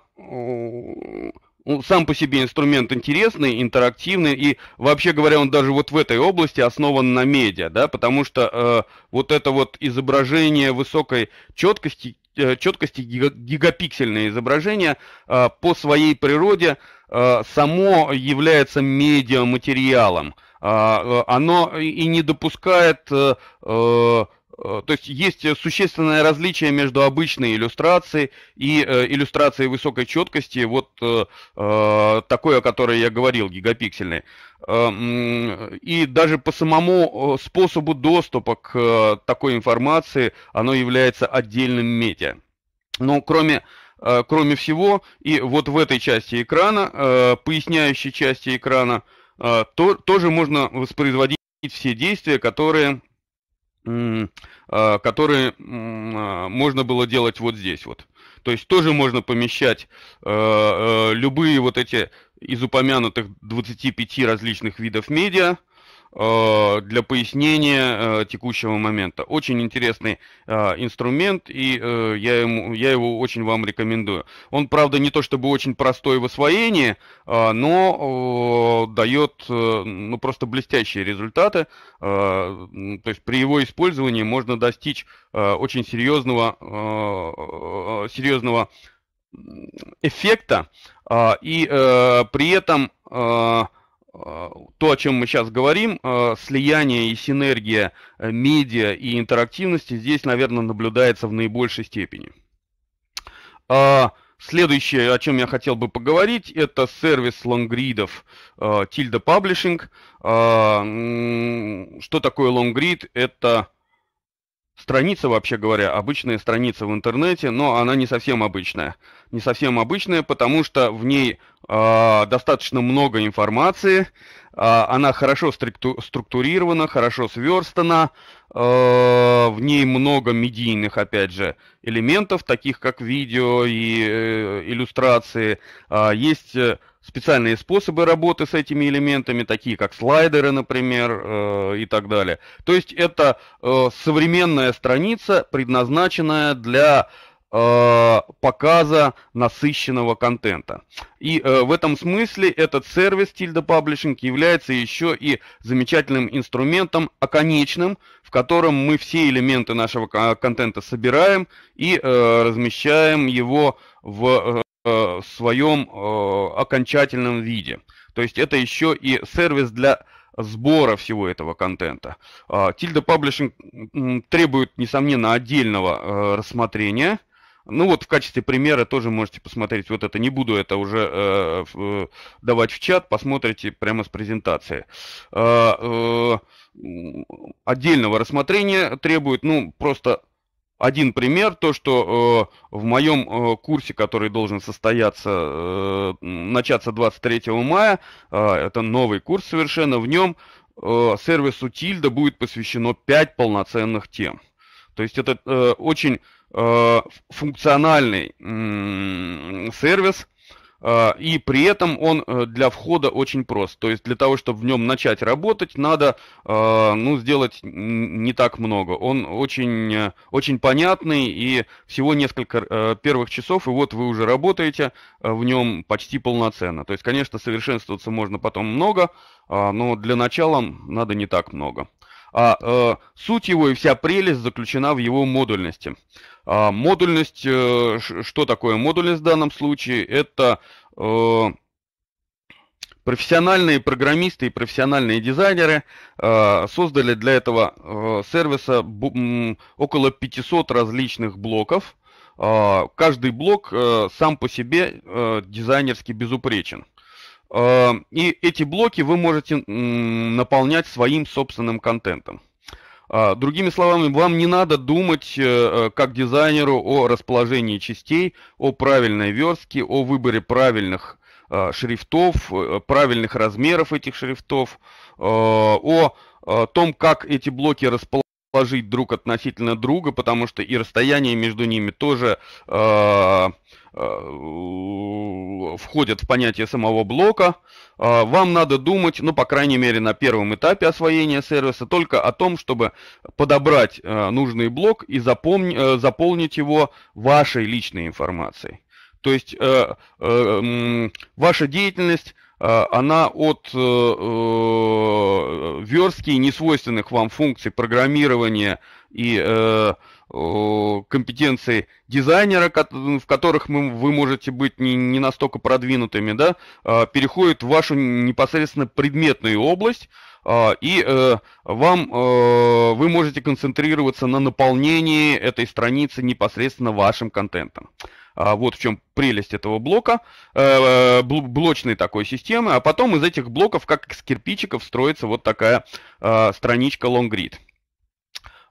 сам по себе инструмент интересный, интерактивный, и вообще говоря, он даже вот в этой области основан на медиа, да, потому что э, вот это вот изображение высокой четкости, Э, четкости гигапиксельное изображение э, по своей природе э, само является медиаматериалом. А, оно и не допускает Э, то есть есть э, существенное различие между обычной иллюстрацией и э, иллюстрацией высокой четкости, вот э, э такой, о которой я говорил, гигапиксельной. Э, и даже по самому способу доступа к такой информации оно является отдельным медиа. Но кроме кроме всего, и вот в этой части экрана, поясняющей части экрана, то, тоже можно воспроизводить все действия, которые а, которые а, можно было делать вот здесь вот. То есть тоже можно помещать а, любые вот эти из упомянутых 25 различных видов медиа – Э, для пояснения э, текущего момента. Очень интересный э, инструмент, и я, ему, я его очень вам рекомендую. Он, правда, не то чтобы очень простой в освоении, но дает ну, просто блестящие результаты. То есть при его использовании можно достичь очень серьезного, серьезного эффекта, и при этом а, то, о чем мы сейчас говорим, а, слияние и синергия э, медиа и интерактивности здесь, наверное, наблюдается в наибольшей степени. А, следующее, о чем я хотел бы поговорить, это сервис лонгридов Tilda Publishing. Что такое лонгрид? Это Страница, вообще говоря, обычная страница в интернете, но она не совсем обычная. Не совсем обычная, потому что в ней э, достаточно много информации, э, она хорошо структурирована, хорошо сверстана, э, в ней много медийных, опять же, элементов, таких как видео и э, иллюстрации. Э, есть специальные способы работы с этими элементами, такие как слайдеры, например, э, и так далее. То есть это э, современная страница, предназначенная для э, показа насыщенного контента. И в этом смысле этот сервис Tilda Publishing является еще и замечательным инструментом оконечным, в котором мы все элементы нашего контента собираем и размещаем его в Э, в своем э, окончательном виде. То есть это еще и сервис для сбора всего этого контента. Тильда Publishing требует, несомненно, отдельного э, рассмотрения. Ну вот в качестве примера тоже можете посмотреть вот это. Не буду это уже давать в чат, посмотрите прямо с презентации. А, отдельного рассмотрения требует, ну просто один пример, то, что э, в моем э, курсе, который должен состояться, э, начаться 23 мая, э, это новый курс совершенно, в нем э, сервису Тильда будет посвящено 5 полноценных тем. То есть это э, очень э, функциональный э, сервис, э, а, и при этом он э, для входа очень прост. То есть для того, чтобы в нем начать работать, надо а, ну, сделать не так много. Он очень, э, очень понятный и всего несколько э, первых часов, и вот вы уже работаете в нем почти полноценно. То есть, конечно, совершенствоваться можно потом много, а, но для начала надо не так много. А, а суть его и вся прелесть заключена в его модульности. А, модульность, э, что такое модульность в данном случае? Это э, профессиональные программисты и профессиональные дизайнеры э, создали для этого э, сервиса около 500 различных блоков. Э, каждый блок э, сам по себе э, дизайнерски безупречен. Э, и эти блоки вы можете наполнять своим собственным контентом. А, другими словами, вам не надо думать э, э, как дизайнеру о расположении частей, о правильной верстке, о выборе правильных шрифтов, правильных размеров этих шрифтов, о том, как эти блоки расположить друг относительно друга, потому что и расстояние между ними тоже Э, входят в понятие самого блока. Э, вам надо думать, ну, по крайней мере, на первом этапе освоения сервиса, только о том, чтобы подобрать э, нужный блок и запомни, заполнить его вашей личной информацией. То есть ваша деятельность она от э, верстки несвойственных вам функций программирования и Э, компетенции дизайнера, в которых вы можете быть не, не настолько продвинутыми, да, э, переходит в вашу непосредственно предметную область, э, и вам, вы можете концентрироваться на наполнении этой страницы непосредственно вашим контентом. Вот в чем прелесть этого блока, блочной такой системы, а потом из этих блоков, как из кирпичиков, строится вот такая страничка LongRead.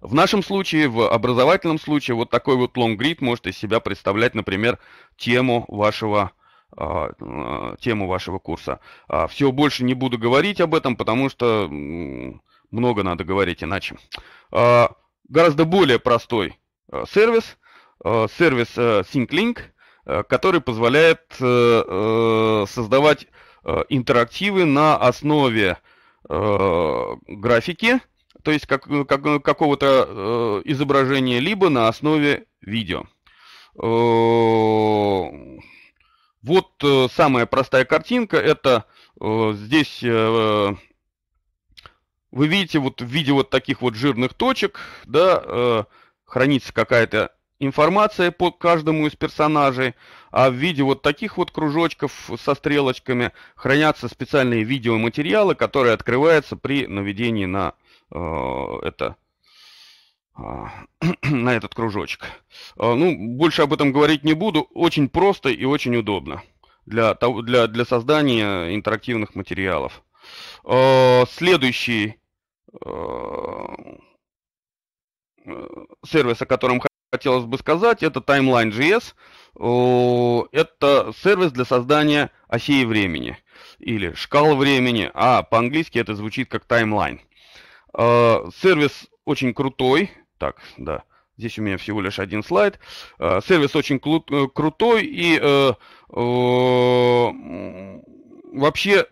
В нашем случае, в образовательном случае, вот такой вот лонгрид может из себя представлять, например, тему вашего а, э, тему вашего курса. А, Все больше не буду говорить об этом, потому что много надо говорить иначе. А, гораздо более простой э, сервис, э, сервис SyncLink, который позволяет создавать интерактивы на основе графики, то есть как, ну, как, ну, какого-то э, изображения, либо на основе видео. Э, вот э, самая простая картинка, это э, здесь... Э, вы видите, вот в виде вот таких вот жирных точек, да, э, хранится какая-то информация по каждому из персонажей, а в виде вот таких вот кружочков со стрелочками хранятся специальные видеоматериалы, которые открываются при наведении на Э, это а, на этот кружочек. Э, ну, больше об этом говорить не буду. Очень просто и очень удобно для, того, для, для создания интерактивных материалов. Э, следующий сервис, о котором хотелось бы сказать, это Timeline.js. Это сервис для создания осей времени или шкал времени, а по-английски это звучит как timeline. А, сервис очень крутой. Так, да. Здесь у меня всего лишь один слайд. А, сервис очень э, крутой и э, вообще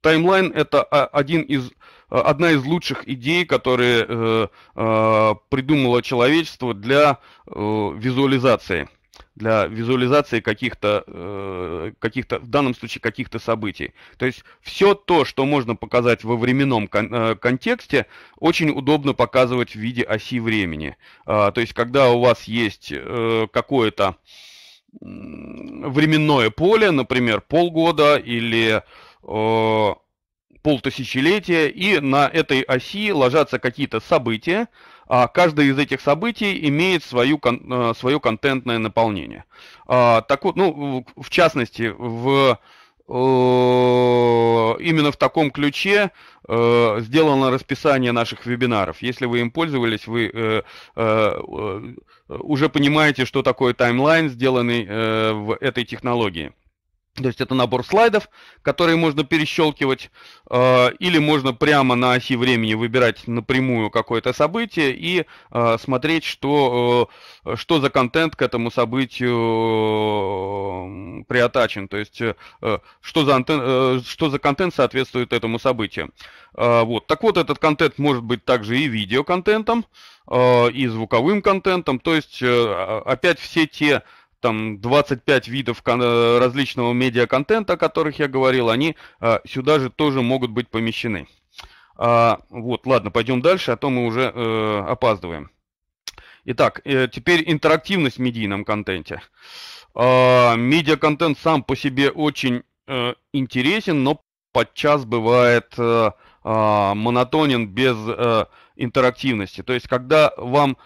таймлайн это один из э, одна из лучших идей, которые придумало человечество для визуализации для визуализации каких-то, э, каких-то в данном случае каких-то событий. То есть все то, что можно показать во временном кон- э, контексте, очень удобно показывать в виде оси времени. Э, то есть когда у вас есть э, какое-то временное поле, например, полгода или э, полтысячелетия, и на этой оси ложатся какие-то события, а каждое из этих событий имеет свою, э, свое контентное наполнение. А, так, вот, ну, в частности, в э, именно в таком ключе э, сделано расписание наших вебинаров. Если вы им пользовались, вы уже понимаете, что такое таймлайн, сделанный в этой технологии. То есть это набор слайдов, которые можно перещелкивать, э, или можно прямо на оси времени выбирать напрямую какое-то событие и э, смотреть, что, э, что за контент к этому событию э, приотачен, то есть э, э что, за антен, э, что за контент соответствует этому событию. Э, вот. Так вот, этот контент может быть также и видеоконтентом, э, и звуковым контентом, то есть э, а, опять все те там 25 видов э, различного медиа-контента, о которых я говорил, они э, сюда же тоже могут быть помещены. А, вот, ладно, пойдем дальше, а то мы уже э, опаздываем. Итак, теперь интерактивность в медийном контенте. А, медиа-контент сам по себе очень интересен, но подчас бывает а, монотонен без интерактивности. То есть, когда вам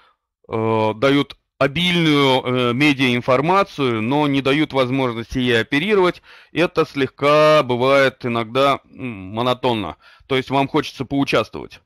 дают обильную э, медиаинформацию, но не дают возможности ей оперировать, это слегка бывает иногда монотонно. То есть вам хочется поучаствовать.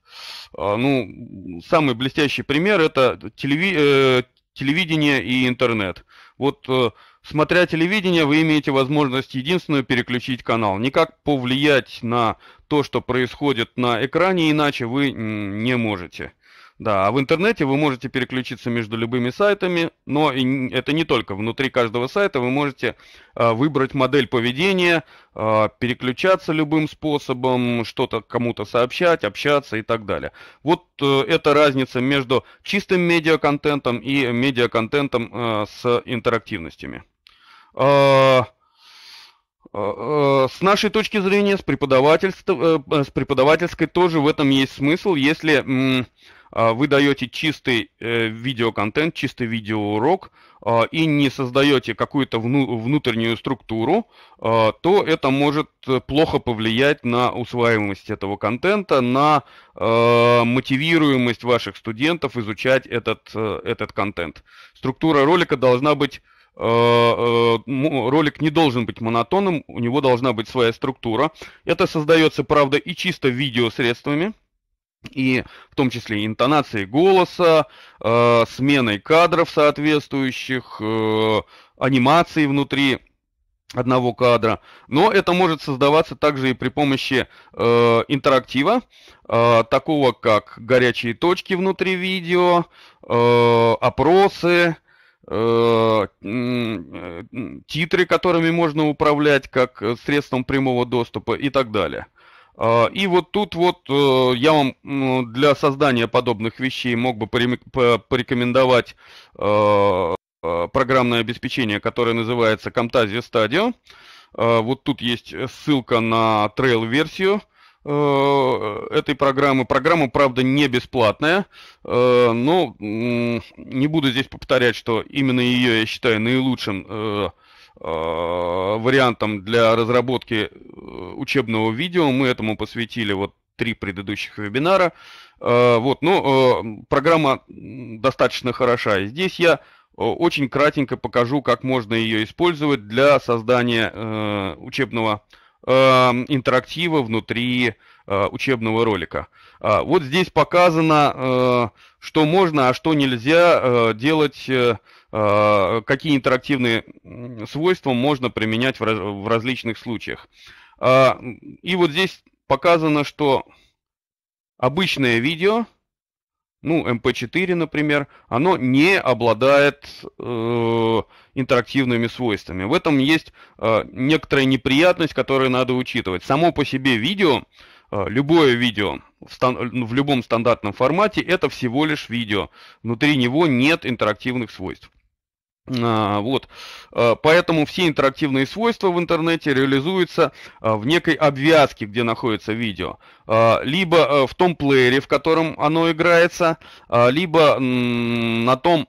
Э, ну, самый блестящий пример это телеви э, телевидение и интернет. Вот э, смотря телевидение, вы имеете возможность единственную переключить канал. Никак повлиять на то, что происходит на экране, иначе вы не можете. Да, а в интернете вы можете переключиться между любыми сайтами, но это не только. Внутри каждого сайта вы можете а, выбрать модель поведения, а, переключаться любым способом, что-то кому-то сообщать, общаться и так далее. Вот э, это разница между чистым медиаконтентом и медиаконтентом э, с интерактивностями. Э, а, а, с нашей точки зрения, с, преподавательства, э, э, с преподавательской тоже в этом есть смысл. Если а, вы даете чистый э, видеоконтент, чистый видеоурок и не создаете какую-то внутреннюю структуру, то это может плохо повлиять на усваиваемость этого контента, на мотивируемость ваших студентов изучать этот, этот контент. Структура ролика должна быть Э, э, ролик не должен быть монотонным, у него должна быть своя структура. Это создается, правда, и чисто видеосредствами, и в том числе интонацией голоса, э, сменой кадров соответствующих, анимацией внутри одного кадра. Но это может создаваться также и при помощи э, интерактива, э, такого как горячие точки внутри видео, э, опросы, Э, э, титры, которыми можно управлять как э, средством прямого доступа и так далее. А, и вот тут вот я вам для создания подобных вещей мог бы порекомендовать программное обеспечение, которое называется Camtasia Studio. А, вот тут есть ссылка на трейл-версию. Э, этой программы. Программа, правда, не бесплатная, э, но не буду здесь повторять, что именно ее я считаю наилучшим э, вариантом для разработки учебного видео. Мы этому посвятили вот три предыдущих вебинара. Вот, но программа достаточно хороша. И здесь я очень кратенько покажу, как можно ее использовать для создания учебного видео Эм, интерактива внутри э, учебного ролика. А, вот здесь показано, э, что можно, а что нельзя э, делать, какие интерактивные свойства можно применять в различных случаях. А, и вот здесь показано, что обычное видео – ну, MP4, например, оно не обладает э, интерактивными свойствами. В этом есть э, некоторая неприятность, которую надо учитывать. Само по себе видео, э, любое видео в, стан- в любом стандартном формате, это всего лишь видео. Внутри него нет интерактивных свойств. А, вот. А, поэтому все интерактивные свойства в интернете реализуются а, в некой обвязке, где находится видео. Либо в том плеере, в котором оно играется, либо на том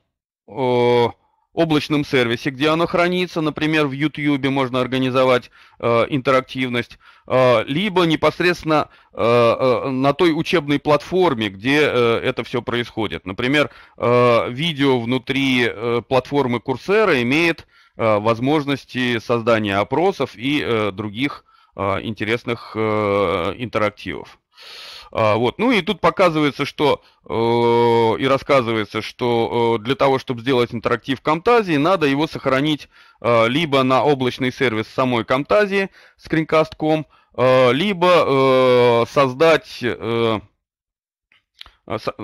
облачном сервисе, где оно хранится, например, в YouTube можно организовать э, интерактивность, э, либо непосредственно э, э, на той учебной платформе, где э, это все происходит. Например, э, видео внутри э, платформы Курсера имеет э, возможности создания опросов и э, других э, интересных э, интерактивов. А, вот. Ну и тут показывается, что э, и рассказывается, что э, для того, чтобы сделать интерактив Камтазии, надо его сохранить э, либо на облачный сервис самой Камтазии, screencast.com, э, либо создать,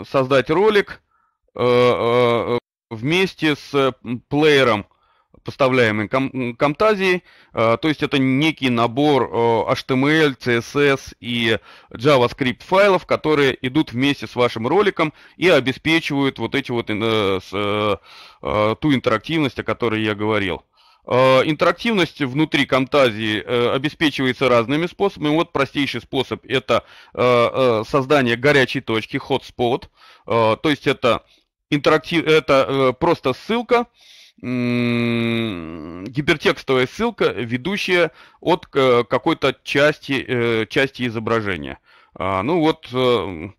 создать ролик вместе с плеером поставляемые ком Камтазией. Э, то есть это некий набор э, HTML, CSS и JavaScript файлов, которые идут вместе с вашим роликом и обеспечивают вот эти вот э, ту интерактивность, о которой я говорил. Интерактивность внутри Камтазии обеспечивается разными способами. Вот простейший способ – это создание горячей точки, hotspot. То есть это интерактив, это просто ссылка, гипертекстовая ссылка, ведущая от э, какой-то части, э, части изображения. А, ну вот, э,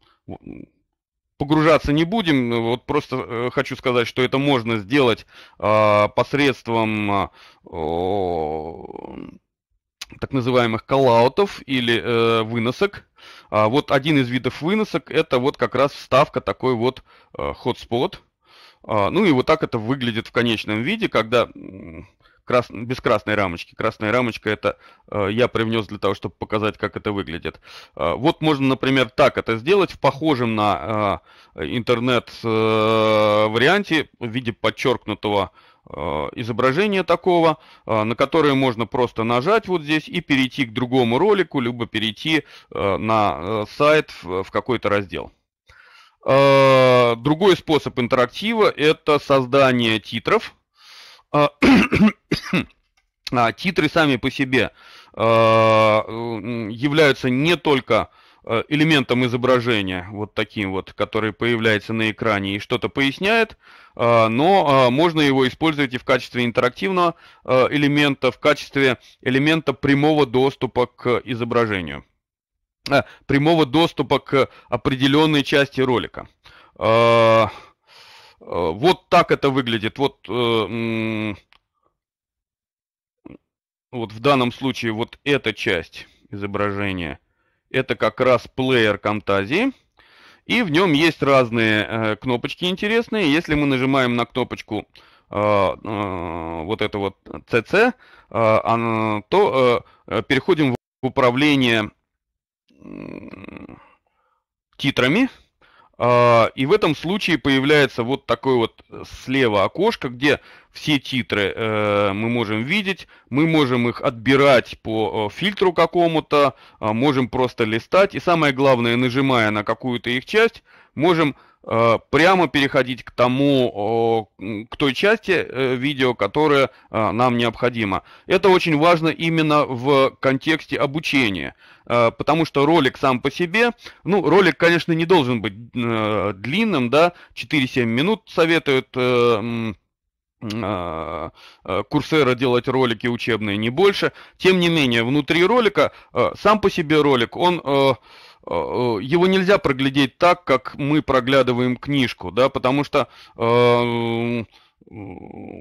погружаться не будем, вот просто хочу сказать, что это можно сделать а, посредством а, так называемых коллаутов или выносок. Вот один из видов выносок, это вот как раз вставка такой вот hotspot – а, ну и вот так это выглядит в конечном виде, когда крас... без красной рамочки. Красная рамочка это э, я привнес для того, чтобы показать, как это выглядит. А, вот можно, например, так это сделать в похожем на э, интернет э, варианте в виде подчеркнутого э, изображения такого, на которое можно просто нажать вот здесь и перейти к другому ролику, либо перейти на сайт в какой-то раздел. А, другой способ интерактива – это создание титров. А, а, титры сами по себе являются не только элементом изображения, вот таким вот, который появляется на экране и что-то поясняет, но можно его использовать и в качестве интерактивного элемента, в качестве элемента прямого доступа к изображению. Э, прямого доступа к определенной части ролика. Э, э, вот так это выглядит. Вот, вот в данном случае вот эта часть изображения. Это как раз плеер Камтазии. И в нем есть разные кнопочки интересные. Если мы нажимаем на кнопочку вот это вот CC, то переходим в управление титрами. А, и в этом случае появляется вот такое вот слева окошко, где все титры э, мы можем видеть, мы можем их отбирать по э, фильтру какому-то, а, можем просто листать. И самое главное, нажимая на какую-то их часть, можем Э, прямо переходить к тому, к той части э, видео, которая э, нам необходима. Это очень важно именно в контексте обучения, потому что ролик сам по себе, ну, ролик, конечно, не должен быть длинным, да, 4-7 минут советуют курсера делать ролики учебные не больше. Тем не менее, внутри ролика, сам по себе ролик, он Э, его нельзя проглядеть так, как мы проглядываем книжку, да, потому что э,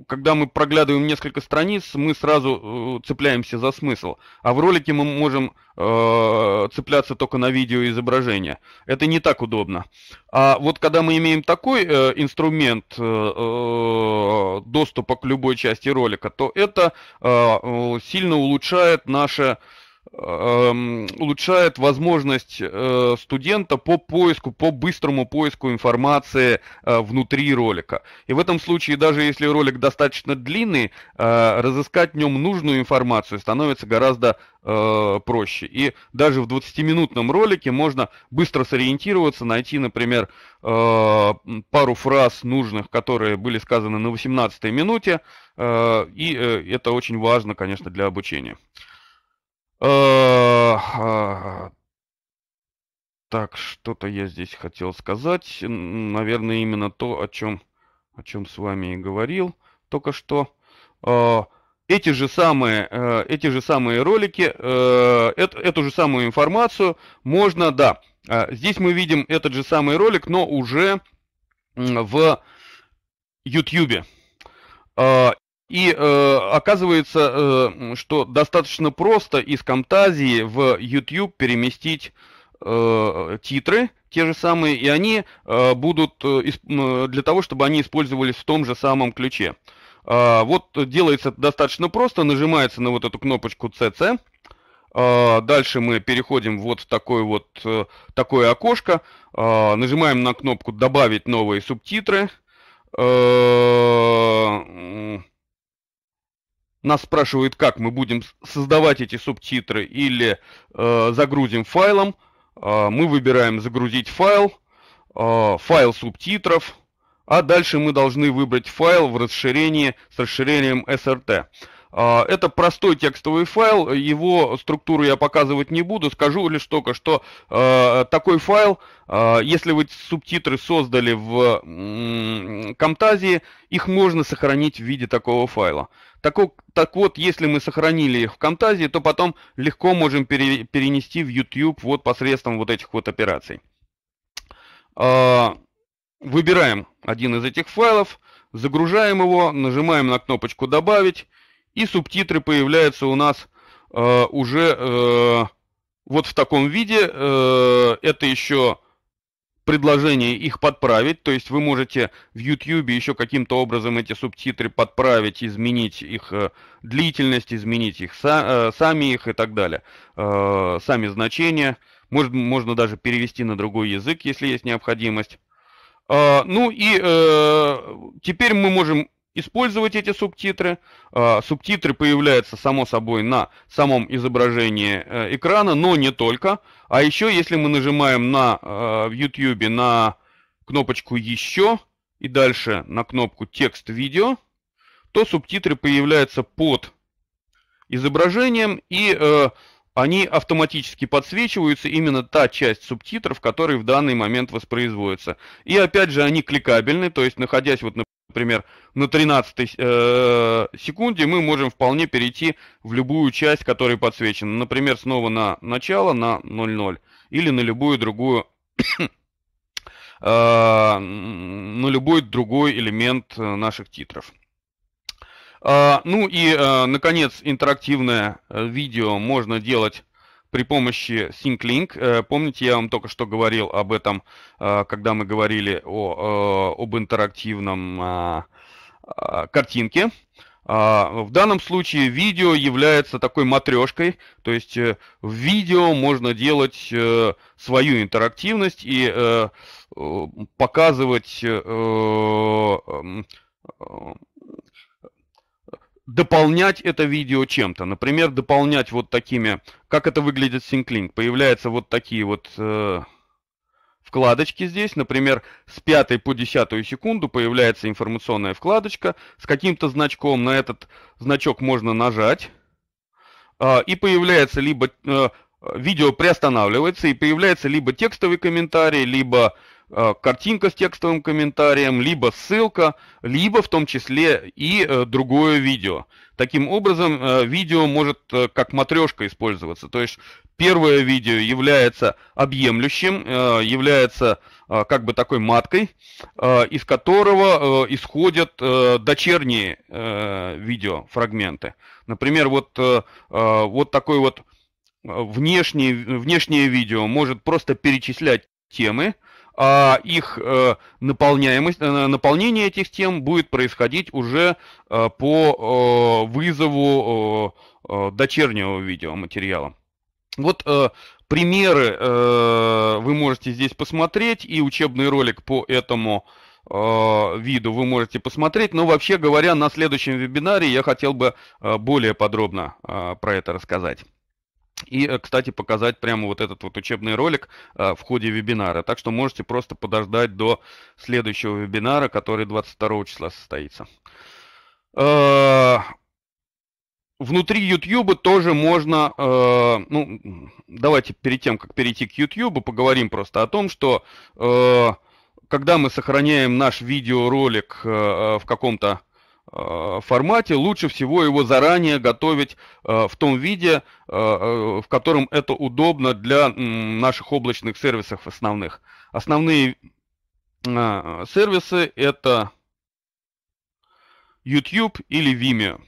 когда мы проглядываем несколько страниц, мы сразу э, цепляемся за смысл. А в ролике мы можем э, цепляться только на видеоизображение. Это не так удобно. А вот когда мы имеем такой э, инструмент э, доступа к любой части ролика, то это э, сильно улучшает наше э, Эм, улучшает возможность э, студента по поиску, по быстрому поиску информации э, внутри ролика. И в этом случае, даже если ролик достаточно длинный, э, разыскать в нем нужную информацию становится гораздо проще. И даже в 20-минутном ролике можно быстро сориентироваться, найти, например, пару фраз нужных, которые были сказаны на 18-й минуте, и это очень важно, конечно, для обучения. Э, а, так, что-то я здесь хотел сказать. Наверное, именно то, о чем, о чем с вами и говорил только что. Э, эти же самые, э, эти же самые ролики, эту, эту же самую информацию можно, да. Здесь мы видим этот же самый ролик, но уже в YouTube. И э, оказывается, э, что достаточно просто из Камтазии в YouTube переместить э, титры, те же самые, и они э, будут э, для того, чтобы они использовались в том же самом ключе. Э, вот делается достаточно просто, нажимается на вот эту кнопочку CC, а, Дальше мы переходим вот в такое вот э, такое окошко, а, нажимаем на кнопку «Добавить новые субтитры», э, нас спрашивают, как мы будем создавать эти субтитры или э, загрузим файлом. Э, мы выбираем загрузить файл, э, файл субтитров, а дальше мы должны выбрать файл в расширении с расширением SRT. А, это простой текстовый файл, его структуру я показывать не буду, скажу лишь только, что э, такой файл, э, если вы субтитры создали в Камтазии, их можно сохранить в виде такого файла. Так, так вот, если мы сохранили их в Камтазии, то потом легко можем пере, перенести в YouTube вот посредством вот этих вот операций. А, выбираем один из этих файлов, загружаем его, нажимаем на кнопочку «Добавить», и субтитры появляются у нас э, уже э, вот в таком виде. Э, это еще предложение их подправить, то есть вы можете в YouTube еще каким-то образом эти субтитры подправить, изменить их э, длительность, изменить их э, сами их и так далее, э, сами значения. Можно, можно даже перевести на другой язык, если есть необходимость. Ну и теперь мы можем использовать эти субтитры. А, субтитры появляются, само собой, на самом изображении э, экрана, но не только. А еще, если мы нажимаем на э, в YouTube на кнопочку «Еще» и дальше на кнопку «Текст видео», то субтитры появляются под изображением и э, они автоматически подсвечиваются, именно та часть субтитров, которые в данный момент воспроизводятся. И опять же, они кликабельны, то есть, находясь вот, на например, на 13 э, секунде мы можем вполне перейти в любую часть, которая подсвечена. Например, снова на начало, на 0,0 или на любую другую э, на любой другой элемент э, наших титров. А, ну и, э, наконец, интерактивное видео можно делать при помощи SyncLink. Э, помните, я вам только что говорил об этом, э, когда мы говорили о, э, об интерактивном картинке. В данном случае видео является такой матрешкой, то есть в видео можно делать свою интерактивность и показывать дополнять это видео чем-то. Например, дополнять вот такими, как это выглядит Синклинг. Появляются вот такие вот э, вкладочки здесь. Например, с 5 по 10 секунду появляется информационная вкладочка с каким-то значком. На этот значок можно нажать. Э, и появляется либо... Э, видео приостанавливается и появляется либо текстовый комментарий, либо Э, картинка с текстовым комментарием, либо ссылка, либо в том числе и э, другое видео. Таким образом, э, видео может как матрешка использоваться. То есть первое видео является объемлющим, является как бы такой маткой, из которого исходят дочерние видеофрагменты. Например, вот, вот такой вот внешнее, внешнее видео может просто перечислять темы, а их э, наполняемость, э, наполнение этих тем будет происходить уже э, по вызову дочернего видеоматериала. Вот примеры вы можете здесь посмотреть, и учебный ролик по этому виду вы можете посмотреть. Но вообще говоря, на следующем вебинаре я хотел бы более подробно про это рассказать. И, э, кстати, показать прямо вот этот вот учебный ролик э, в ходе вебинара. Так что можете просто подождать до следующего вебинара, который 22 числа состоится. Э, внутри YouTube тоже можно, э, ну, давайте перед тем, как перейти к YouTube, поговорим просто о том, что э, когда мы сохраняем наш видеоролик э, в каком-то Э, формате лучше всего его заранее готовить э, в том виде, э, в котором это удобно для наших облачных сервисов основных. Основные сервисы это YouTube или Vimeo.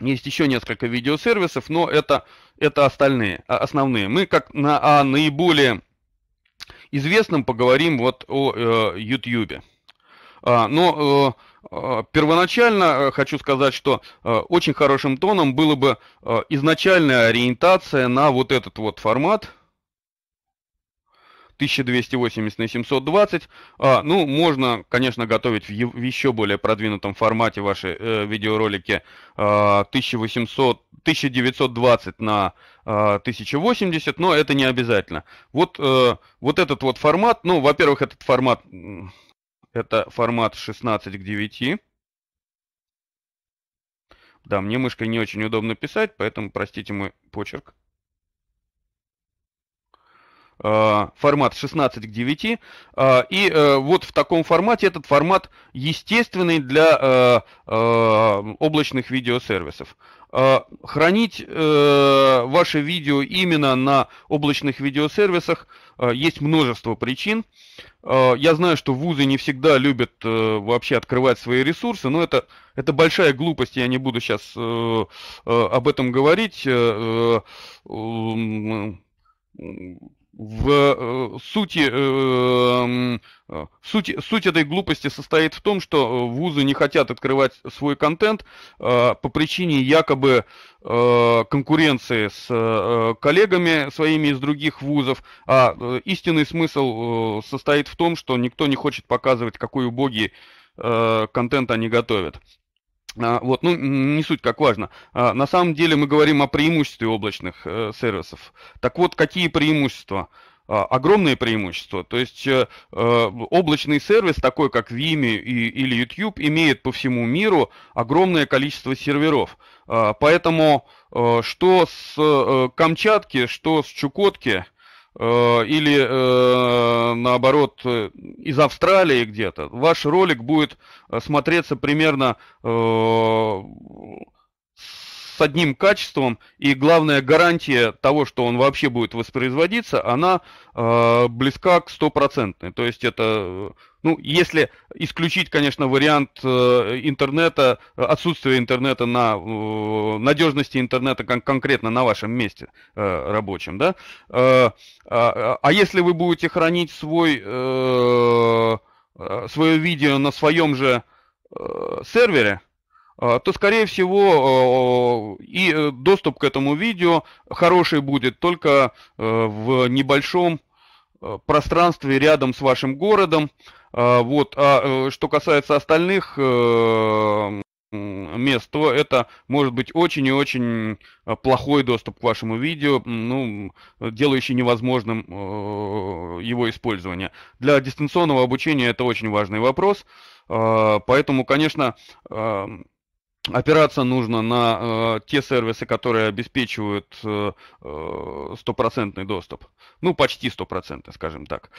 Есть еще несколько видеосервисов, но это, это остальные, а, основные. Мы как на о наиболее известном поговорим вот о э, YouTube. А, но э, а, первоначально э, хочу сказать, что э, очень хорошим тоном было бы э, изначальная ориентация на вот этот вот формат 1280 на 720. А, ну, можно, конечно, готовить в еще более продвинутом формате ваши видеоролики 1800 а, 1920 на 1080, но это не обязательно. Вот, вот этот вот формат, ну, во-первых, этот формат это формат 16 к 9. Да, мне мышкой не очень удобно писать, поэтому простите мой почерк. Э, формат 16 к 9. Э, и э, вот в таком формате этот формат естественный для облачных видеосервисов. Хранить ваше видео именно на облачных видеосервисах есть множество причин. Я знаю, что вузы не всегда любят вообще открывать свои ресурсы, но это, это большая глупость, я не буду сейчас об этом говорить Э, э, э, в сути, суть, суть этой глупости состоит в том, что вузы не хотят открывать свой контент по причине якобы конкуренции с коллегами своими из других вузов, а истинный смысл состоит в том, что никто не хочет показывать, какой убогий э, контент они готовят. А, вот, ну, не суть как важно. А, на самом деле мы говорим о преимуществе облачных э, сервисов. Так вот, какие преимущества? А, огромные преимущества. То есть э, э, облачный сервис, такой как Vimeo и, или YouTube, имеет по всему миру огромное количество серверов. поэтому что с Камчатки, что с Чукотки – Э, или э, наоборот э, из Австралии где-то, ваш ролик будет смотреться примерно с одним качеством, и главная гарантия того, что он вообще будет воспроизводиться, она близка к стопроцентной. То есть это ну, если исключить, конечно, вариант э, интернета, отсутствие интернета на э, надежности интернета конкретно на вашем месте э, рабочем, да. А, а, а если вы будете хранить свой, свое видео на своем же сервере, то, скорее всего, и доступ к этому видео хороший будет только в небольшом пространстве рядом с вашим городом, а, вот, а э, что касается остальных э, мест, то это может быть очень и очень э, плохой доступ к вашему видео, ну, делающий невозможным его использование. Для дистанционного обучения это очень важный вопрос, а, поэтому, конечно, а, Опираться нужно на те сервисы, которые обеспечивают стопроцентный доступ. Ну, почти стопроцентный, скажем так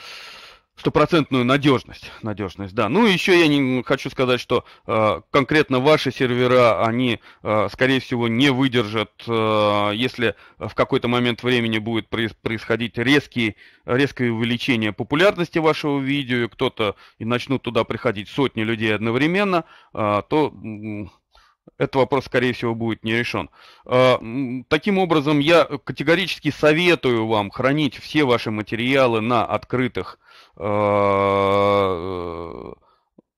стопроцентную надежность. Надежность, да. Ну, еще я не хочу сказать, что э, конкретно ваши сервера, они, э, скорее всего, не выдержат, э, если в какой-то момент времени будет происходить резкие, резкое увеличение популярности вашего видео, и кто-то и начнут туда приходить сотни людей одновременно, э, то... Э, этот вопрос, скорее всего, будет не решен. А, таким образом, я категорически советую вам хранить все ваши материалы на открытых а, э,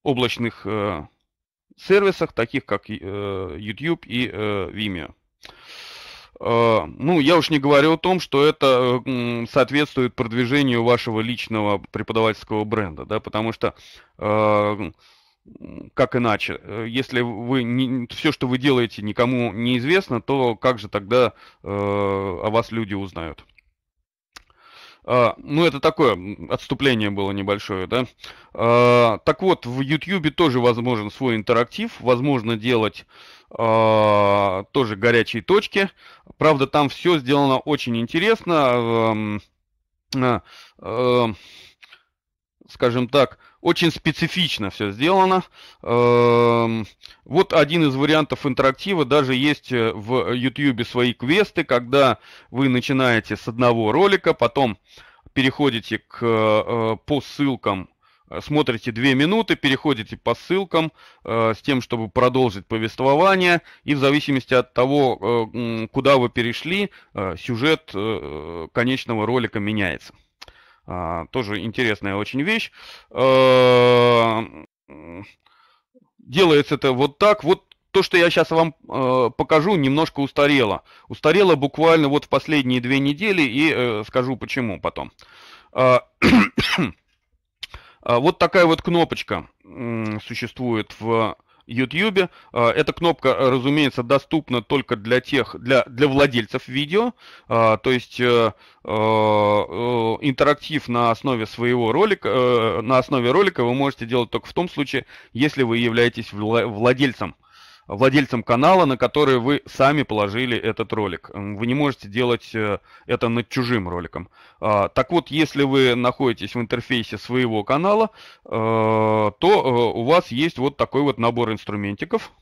облачных э, сервисах, таких как э, YouTube и Vimeo. А, ну, я уж не говорю о том, что это соответствует продвижению вашего личного преподавательского бренда, да, потому что как иначе? Э, если вы не, все, что вы делаете, никому неизвестно, то как же тогда э, о вас люди узнают? А, ну, это такое отступление было небольшое, да. А, так вот, в YouTube тоже возможен свой интерактив, возможно делать а, тоже горячие точки. Правда, там все сделано очень интересно. Э, э, скажем так, очень специфично все сделано. Эм, вот один из вариантов интерактива. Даже есть э, в YouTube свои квесты, когда вы начинаете с одного ролика, потом переходите к, э, э, по ссылкам смотрите 2 минуты, переходите по ссылкам с тем, чтобы продолжить повествование, и в зависимости от того, куда вы перешли, сюжет конечного ролика меняется. А, тоже интересная очень вещь. А, делается это вот так. Вот то, что я сейчас вам э, покажу, немножко устарело. Устарело буквально вот в последние две недели и э, скажу почему потом. Э, вот такая вот кнопочка э, существует в YouTube. А, эта кнопка, э, разумеется, доступна только для тех, для, для владельцев видео, а, то есть э, э, интерактив на основе своего ролика, на основе ролика вы можете делать только в том случае, если вы являетесь владельцем владельцем канала, на который вы сами положили этот ролик. Вы не можете делать э, это над чужим роликом. А, так вот, если вы находитесь в интерфейсе своего канала, э, то э, у вас есть вот такой вот набор инструментиков.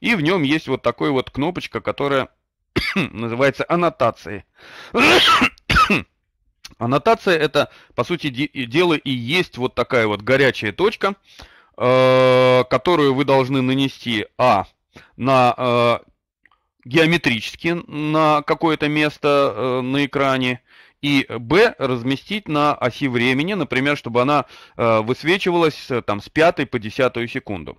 И в нем есть вот такой вот кнопочка, которая называется аннотации. Аннотация это, по сути дела, и есть вот такая вот горячая точка, Э, которую вы должны нанести А на э, геометрически на какое-то место э, на экране, и Б разместить на оси времени, например, чтобы она высвечивалась там с 5 по 10 секунду.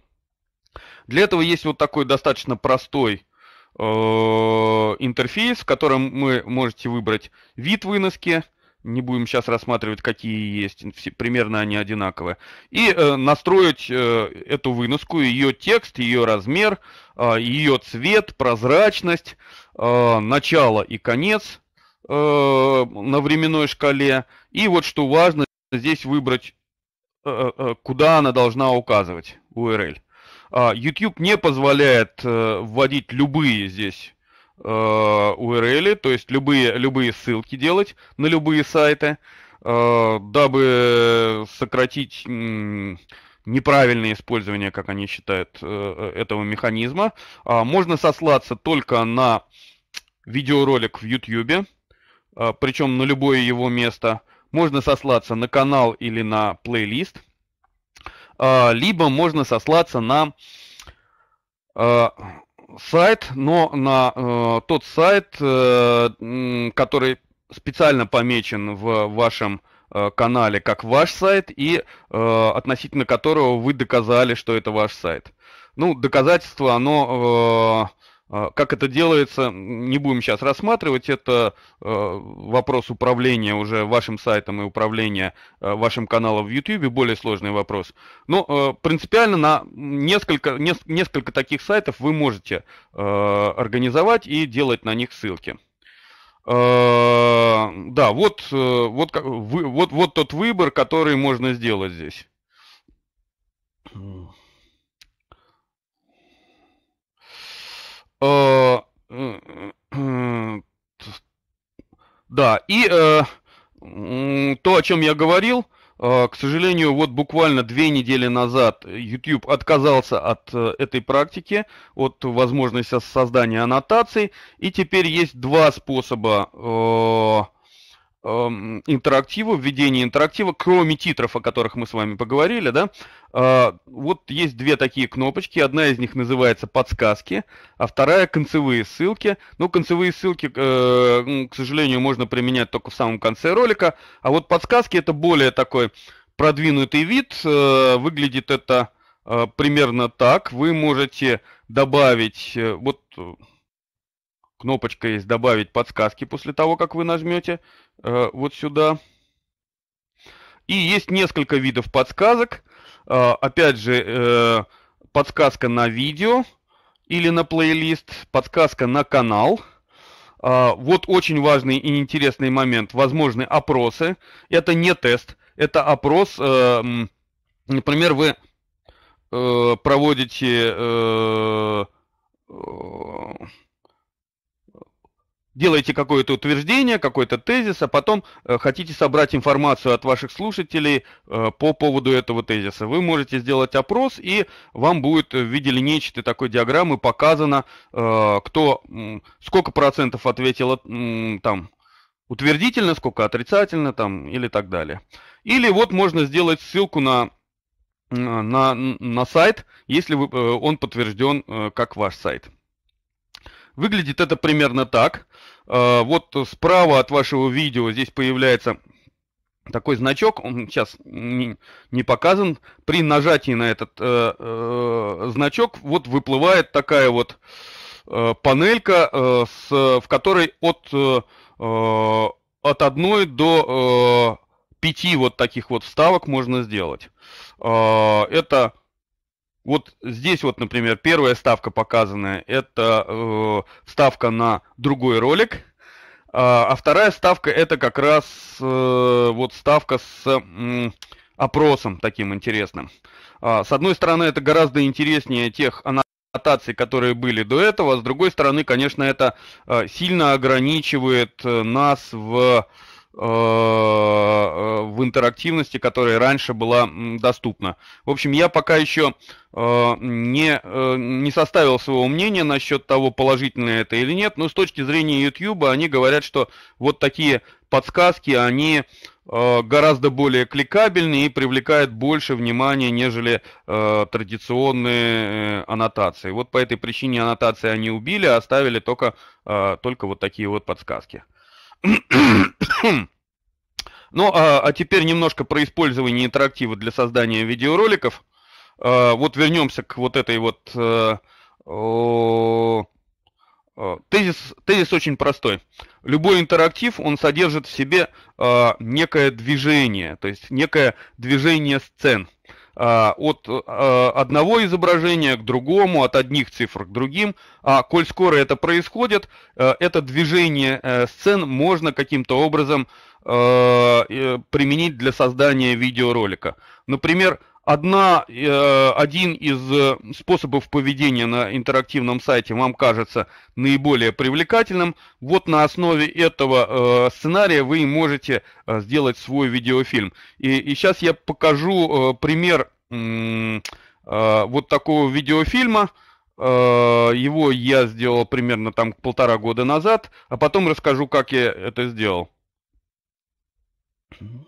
Для этого есть вот такой достаточно простой интерфейс, в котором вы можете выбрать вид выноски, не будем сейчас рассматривать, какие есть, все, примерно они одинаковые, и э, настроить э, эту выноску, ее текст, ее размер, э, ее цвет, прозрачность, э, начало и конец э, на временной шкале, и вот что важно, здесь выбрать, э, э, э куда она должна указывать, URL. А, YouTube не позволяет э, вводить любые здесь Э, URL, то есть любые, любые ссылки делать на любые сайты, э, дабы сократить неправильное использование, как они считают, э, этого механизма. А, можно сослаться только на видеоролик в YouTube, причем на любое его место. Можно сослаться на канал или на плейлист. А, либо можно сослаться на сайт, но на э, тот сайт, э, который специально помечен в вашем э, канале как ваш сайт и э, относительно которого вы доказали, что это ваш сайт. Ну, доказательство, оно э, а, как это делается, не будем сейчас рассматривать. Это э, вопрос управления уже вашим сайтом и управления э, вашим каналом в YouTube, более сложный вопрос. Но ну, э, принципиально на несколько, несколько таких сайтов вы можете организовать и делать на них ссылки. Да, вот, вот, вот, вот тот выбор, который можно сделать здесь. Э, да, и э, то, о чем я говорил, э, к сожалению, вот буквально две недели назад YouTube отказался от э, этой практики, от возможности создания аннотаций, и теперь есть два способа э, Эм, интерактива, введение интерактива, кроме титров, о которых мы с вами поговорили, да, а, вот есть две такие кнопочки, одна из них называется подсказки, а вторая концевые ссылки. Ну, концевые ссылки, э, к сожалению, можно применять только в самом конце ролика, а вот подсказки это более такой продвинутый вид, э, выглядит это э, примерно так. Вы можете добавить, вот Кнопочка есть «Добавить подсказки» после того, как вы нажмете э, вот сюда. И есть несколько видов подсказок. Э, опять же, э, подсказка на видео или на плейлист, подсказка на канал. Э, вот очень важный и интересный момент. Возможны опросы. Это не тест, это опрос. Э, например, вы э, проводите... Э, э делаете какое-то утверждение, какой-то тезис, а потом э, хотите собрать информацию от ваших слушателей э, по поводу этого тезиса. Вы можете сделать опрос, и вам будет э, в виде линейчатой такой диаграммы показано, кто, сколько процентов ответило там утвердительно, сколько отрицательно там или так далее. Или вот можно сделать ссылку на на, на сайт, если вы, он подтвержден как ваш сайт. Выглядит это примерно так. Э, вот справа от вашего видео здесь появляется такой значок, он сейчас не, показан. При нажатии на этот э, э, значок вот выплывает такая вот панелька, в которой от, от одной до пяти вот таких вот вставок можно сделать. это вот здесь вот, например, первая ставка показанная, это э, ставка на другой ролик, а, а вторая ставка это как раз э, вот ставка с э, опросом таким интересным. А, с одной стороны, это гораздо интереснее тех аннотаций, которые были до этого, с другой стороны, конечно, это э, сильно ограничивает э, нас в э, Э, э, в интерактивности, которая раньше была доступна. В общем, я пока еще э, не, не составил своего мнения насчет того, положительно это или нет, но с точки зрения YouTube они говорят, что вот такие подсказки, они гораздо более кликабельные и привлекают больше внимания, нежели э, традиционные аннотации. Вот по этой причине аннотации они убили, а оставили только, э, только вот такие вот подсказки. Ну, а, а теперь немножко про использование интерактива для создания видеороликов. А, вот вернемся к вот этой вот... А, о, тезис, тезис очень простой. Любой интерактив, он содержит в себе а, некое движение, то есть некое движение сцен. А, от а, одного изображения к другому, от одних цифр к другим. А коль скоро это происходит, э, это движение э, сцен можно каким-то образом э, применить для создания видеоролика. Например, Одна, э, один из э, способов поведения на интерактивном сайте вам кажется наиболее привлекательным. Вот на основе этого э, сценария вы можете сделать свой видеофильм. И, и сейчас я покажу пример вот такого видеофильма. Его я сделал примерно там полтора года назад, а потом расскажу, как я это сделал. Mm-hmm.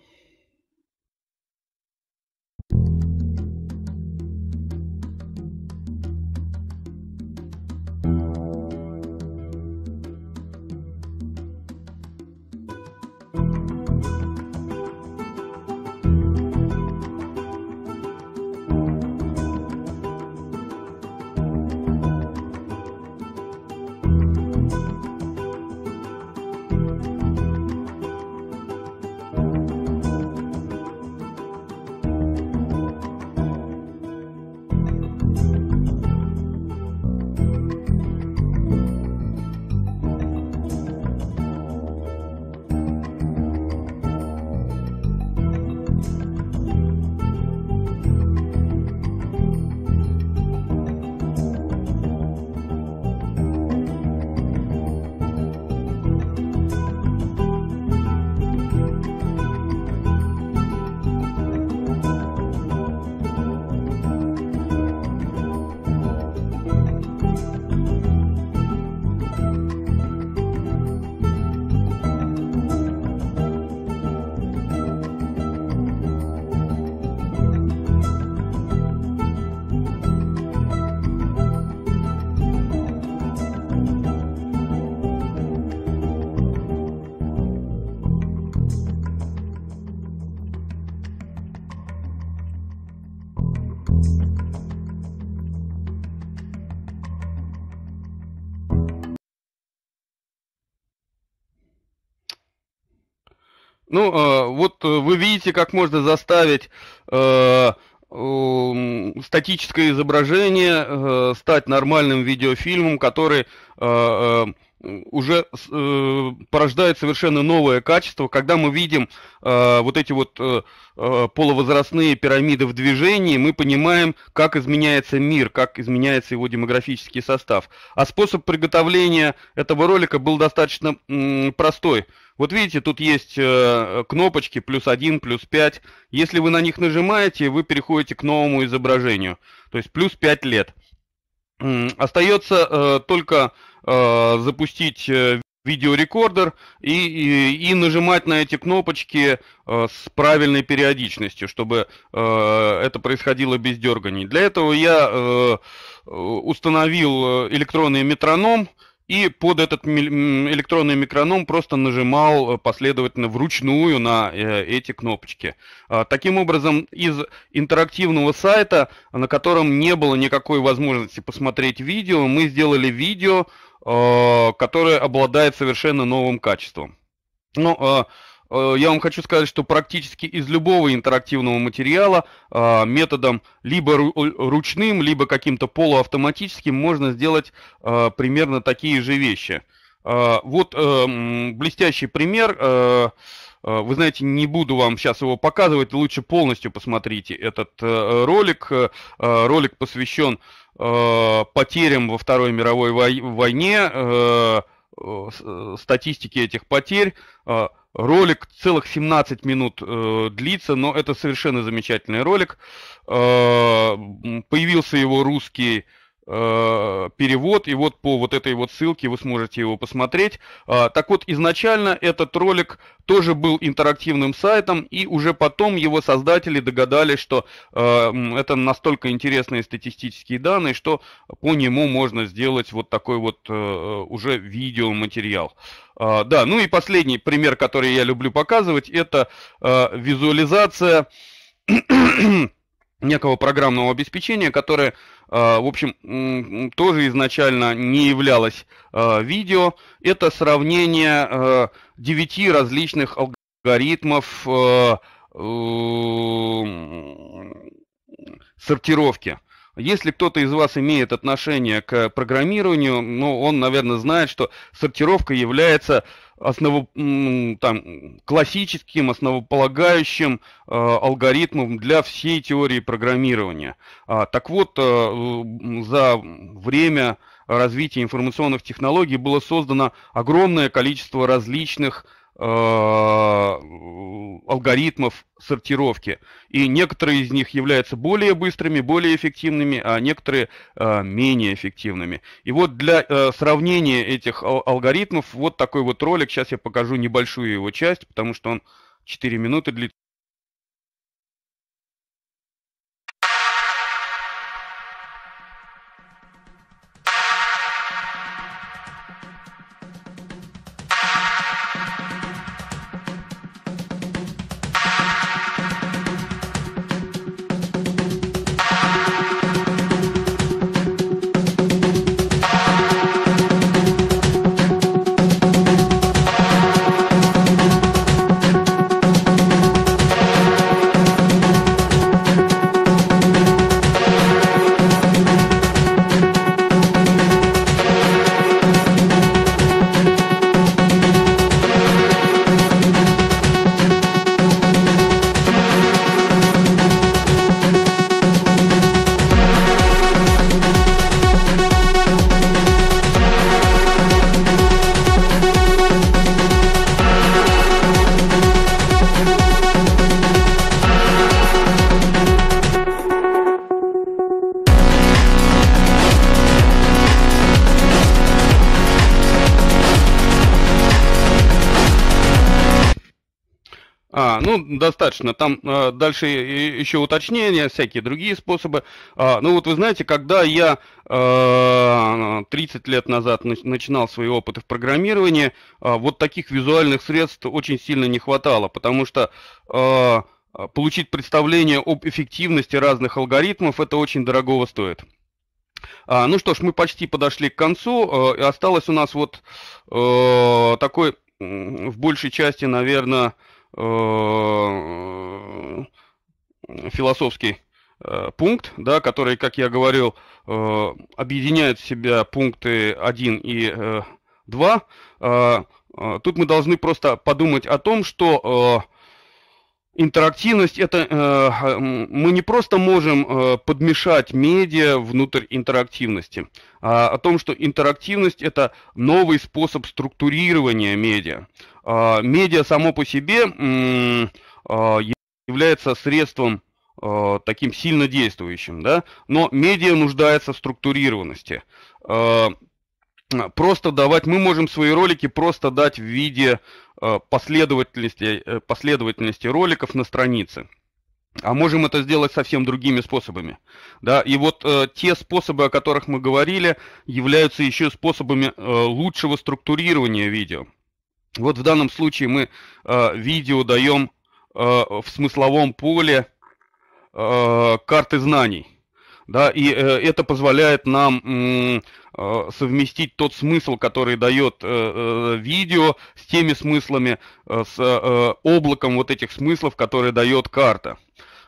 хотите как можно заставить э, э, статическое изображение э, стать нормальным видеофильмом, который э, э, уже э, порождает совершенно новое качество, когда мы видим э, вот эти вот э, э, полувозрастные пирамиды в движении, мы понимаем, как изменяется мир, как изменяется его демографический состав. А способ приготовления этого ролика был достаточно э, простой. Вот видите, тут есть э, кнопочки плюс 1, плюс 5. Если вы на них нажимаете, вы переходите к новому изображению, то есть плюс 5 лет. Остается э, только Э, запустить э, видеорекордер и, и, и нажимать на эти кнопочки э, с правильной периодичностью, чтобы э, это происходило без дерганий. Для этого я э, установил э, электронный метроном и под этот электронный микроном просто нажимал последовательно вручную на эти кнопочки. А, таким образом, из интерактивного сайта, на котором не было никакой возможности посмотреть видео, мы сделали видео, Э, которая обладает совершенно новым качеством. Ну, э, э, я вам хочу сказать, что практически из любого интерактивного материала методом либо ручным, либо каким-то полуавтоматическим можно сделать примерно такие же вещи. Вот блестящий пример Э, вы знаете, не буду вам сейчас его показывать, лучше полностью посмотрите этот э, ролик. Э, ролик посвящен потерям во Второй мировой войне, статистике этих потерь. Ролик целых 17 минут э, длится, но это совершенно замечательный ролик. Э, появился его русский Э, перевод, и вот по вот этой вот ссылке вы сможете его посмотреть. А, так вот, изначально этот ролик тоже был интерактивным сайтом, и уже потом его создатели догадались, что э, это настолько интересные статистические данные, что по нему можно сделать вот такой вот э, уже видеоматериал. А, да, ну и последний пример, который я люблю показывать, это визуализация некого программного обеспечения, которое Э, в общем, тоже изначально не являлось э, видео. Это сравнение 9 э, различных алгоритмов эм, сортировки. Если кто-то из вас имеет отношение к программированию, ну, он, наверное, знает, что сортировка является основ... там, классическим основополагающим э, алгоритмом для всей теории программирования. А, так вот, э, за время развития информационных технологий было создано огромное количество различных Э, алгоритмов сортировки. И некоторые из них являются более быстрыми, более эффективными, а некоторые э, менее эффективными. И вот для э, сравнения этих алгоритмов вот такой вот ролик. Сейчас я покажу небольшую его часть, потому что он 4 минуты длится. достаточно. Там э, дальше еще уточнения, всякие другие способы. Э, ну вот вы знаете, когда я э, 30 лет назад начинал свои опыты в программировании, э, вот таких визуальных средств очень сильно не хватало, потому что... Э, Получить представление об эффективности разных алгоритмов это очень дорогого стоит. А, ну что ж, мы почти подошли к концу. Э, осталось у нас вот э, такой в большей части, наверное, Э, философский э, пункт, да, который, как я говорил, э, объединяет в себя пункты 1 и 2. Тут мы должны просто подумать о том, что интерактивность это мы не просто можем подмешать медиа внутрь интерактивности, а о том, что интерактивность это новый способ структурирования медиа. А, медиа само по себе а, является средством а, таким сильно действующим, да, но медиа нуждается в структурированности. Просто давать, мы можем свои ролики просто дать в виде последовательности, э, последовательности роликов на странице. А можем это сделать совсем другими способами. Да? И вот э, те способы, о которых мы говорили, являются еще способами э, лучшего структурирования видео. Вот в данном случае мы э, видео даем э, в смысловом поле э, карты знаний. Да, и э, это позволяет нам э, совместить тот смысл, который дает э, э, видео, с теми смыслами, э, с э, облаком вот этих смыслов, которые дает карта.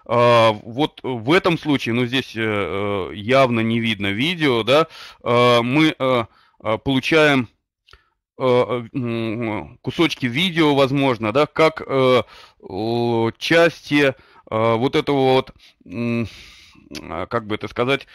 Э, вот в этом случае, ну здесь э, э, явно не видно видео, да, э, мы э, э получаем Э, э, кусочки видео, возможно, да, как э, части вот этого вот, а, как бы это сказать,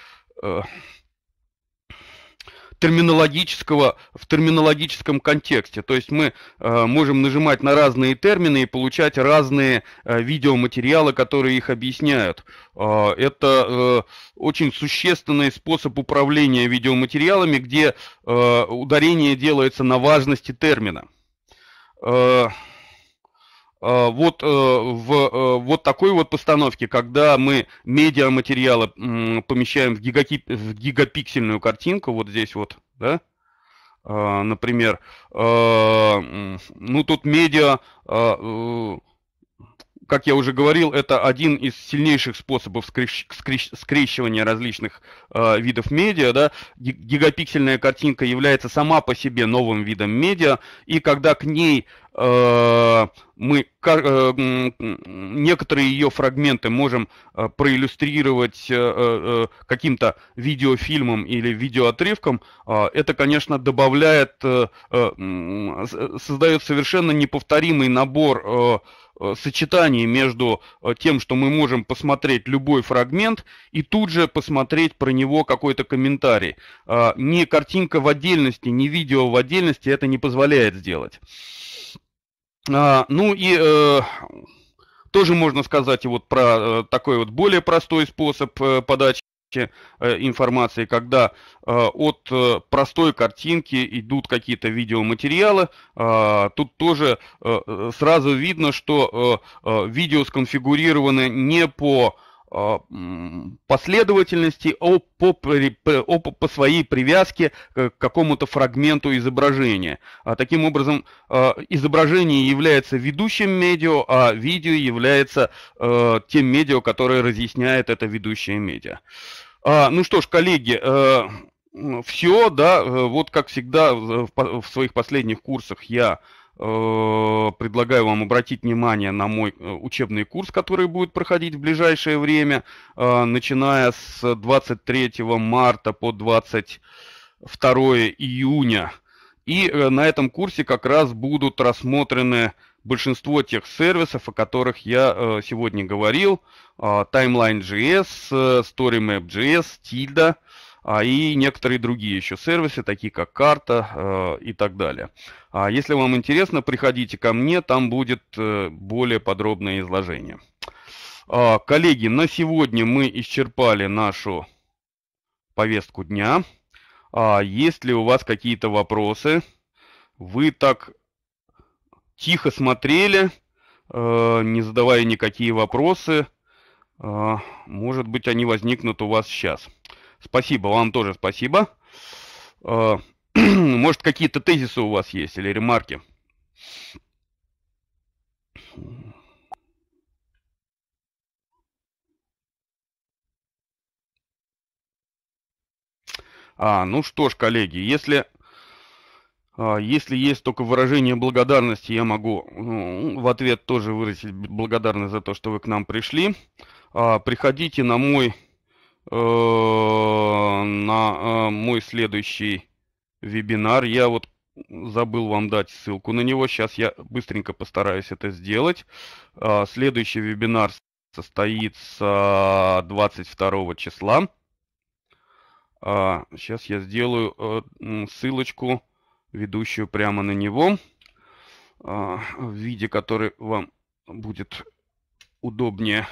терминологического, в терминологическом контексте. То есть мы э, можем нажимать на разные термины и получать разные э, видеоматериалы, которые их объясняют. Э, это э, очень существенный способ управления видеоматериалами, где э, ударение делается на важности термина. Э, Э, вот э, в э, вот такой вот постановке, когда мы медиаматериалы помещаем в, гигакип, в гигапиксельную картинку, вот здесь вот, да, например, ну тут медиа как я уже говорил, это один из сильнейших способов скрещивания различных э, видов медиа. Да? Гигапиксельная картинка является сама по себе новым видом медиа, и когда к ней э, мы э, некоторые ее фрагменты можем э, проиллюстрировать э, э, э, каким-то видеофильмом или видеоотрывком, э, это, конечно, добавляет, э, э, создает совершенно неповторимый набор э, Э, сочетание между э, тем, что мы можем посмотреть любой фрагмент и тут же посмотреть про него какой-то комментарий. А, ни картинка в отдельности, ни видео в отдельности это не позволяет сделать. А, ну и э, тоже можно сказать и вот про такой вот более простой способ подачи Э, информации, когда э, от э, простой картинки идут какие-то видеоматериалы, тут тоже сразу видно, что видео сконфигурировано не по а, последовательности о, по, о, по своей привязке к какому-то фрагменту изображения. А таким образом, а, изображение является ведущим медиа, а видео является а, тем медиа, которое разъясняет это ведущее медиа. Ну что ж, коллеги, все, да, э, вот как всегда в своих последних курсах я Э, предлагаю вам обратить внимание на мой э, учебный курс, который будет проходить в ближайшее время, э, начиная с 23 марта по 22 июня. И на этом курсе как раз будут рассмотрены большинство тех сервисов, о которых я сегодня говорил. Timeline.js, StoryMap.js, Tilda – а, и некоторые другие еще сервисы, такие как карта э, и так далее. А если вам интересно, приходите ко мне, там будет э, более подробное изложение. А, коллеги, на сегодня мы исчерпали нашу повестку дня. А, есть ли у вас какие-то вопросы? Вы так тихо смотрели, э, не задавая никакие вопросы. А, может быть, они возникнут у вас сейчас. Спасибо, вам тоже спасибо. Э, может, какие-то тезисы у вас есть или ремарки? А, ну что ж, коллеги, если, а, если есть только выражение благодарности, я могу ну, в ответ тоже выразить благодарность за то, что вы к нам пришли. А, приходите на мой Э, на э, мой следующий вебинар. Я вот забыл вам дать ссылку на него. Сейчас я быстренько постараюсь это сделать. А, следующий вебинар состоится 22 числа. Сейчас а, я сделаю э, ссылочку, ведущую прямо на него, а, в виде, который вам будет удобнее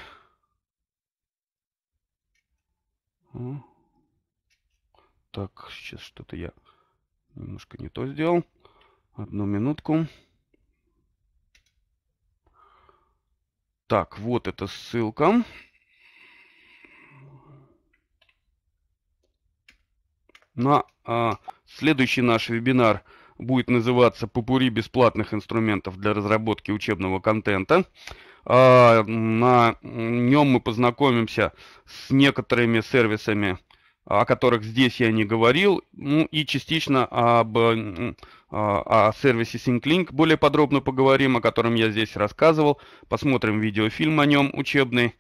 Так, сейчас что-то я немножко не то сделал. Одну минутку. Так, вот эта ссылка. На а, следующий наш вебинар будет называться «Попури бесплатных инструментов для разработки учебного контента». А, на нем мы познакомимся с некоторыми сервисами, о которых здесь я не говорил, ну и частично об а, о сервисе SyncLink более подробно поговорим, о котором я здесь рассказывал. Посмотрим видеофильм о нем учебный.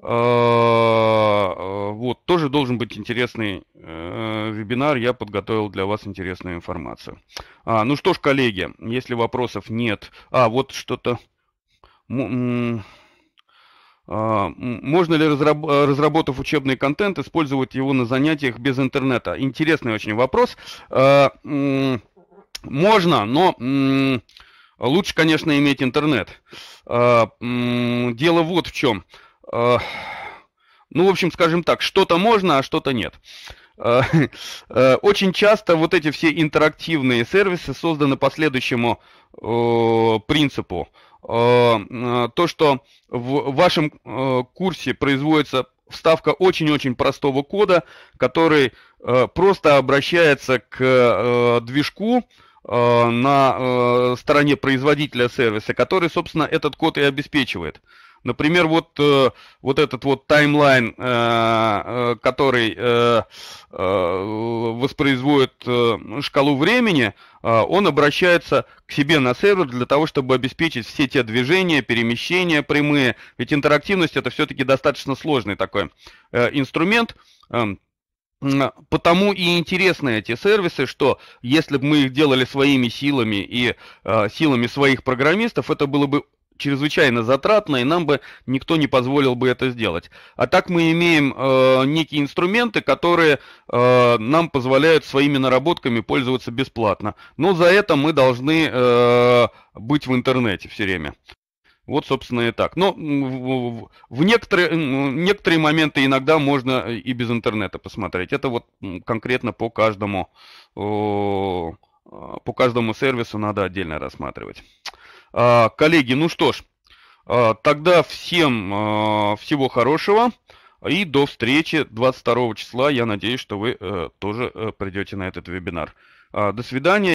А, вот, тоже должен быть интересный э, вебинар. Я подготовил для вас интересную информацию. А, ну что ж, коллеги, если вопросов нет... А, вот что-то а, можно ли, э, разработав учебный контент, использовать его на занятиях без интернета? Интересный очень вопрос. Э, можно, но лучше, конечно, иметь интернет. Э, дело вот в чем. Ну, в общем, скажем так, что-то можно, а что-то нет. Очень часто вот эти все интерактивные сервисы созданы по следующему принципу – Э, э, то, что в вашем э, курсе производится вставка очень-очень простого кода, который просто обращается к движку, на стороне производителя сервиса, который, собственно, этот код и обеспечивает. Например, вот, э, вот этот вот таймлайн, э, э, который воспроизводит шкалу времени, он обращается к себе на сервер для того, чтобы обеспечить все те движения, перемещения прямые. Ведь интерактивность это все-таки достаточно сложный такой инструмент. Эм, потому и интересны эти сервисы, что если бы мы их делали своими силами и э, силами своих программистов, это было бы чрезвычайно затратно, и нам бы никто не позволил бы это сделать. А так мы имеем э, некие инструменты, которые э, нам позволяют своими наработками пользоваться бесплатно. Но за это мы должны э, быть в интернете все время. Вот, собственно, и так. Но в, в в некоторые моменты иногда можно э, и без интернета посмотреть. Это вот конкретно по каждому, э, по каждому сервису надо отдельно рассматривать. А, коллеги, ну что ж, а, тогда всем а, всего хорошего. И до встречи 22 числа. Я надеюсь, что вы э, тоже э, придете на этот вебинар. До свидания.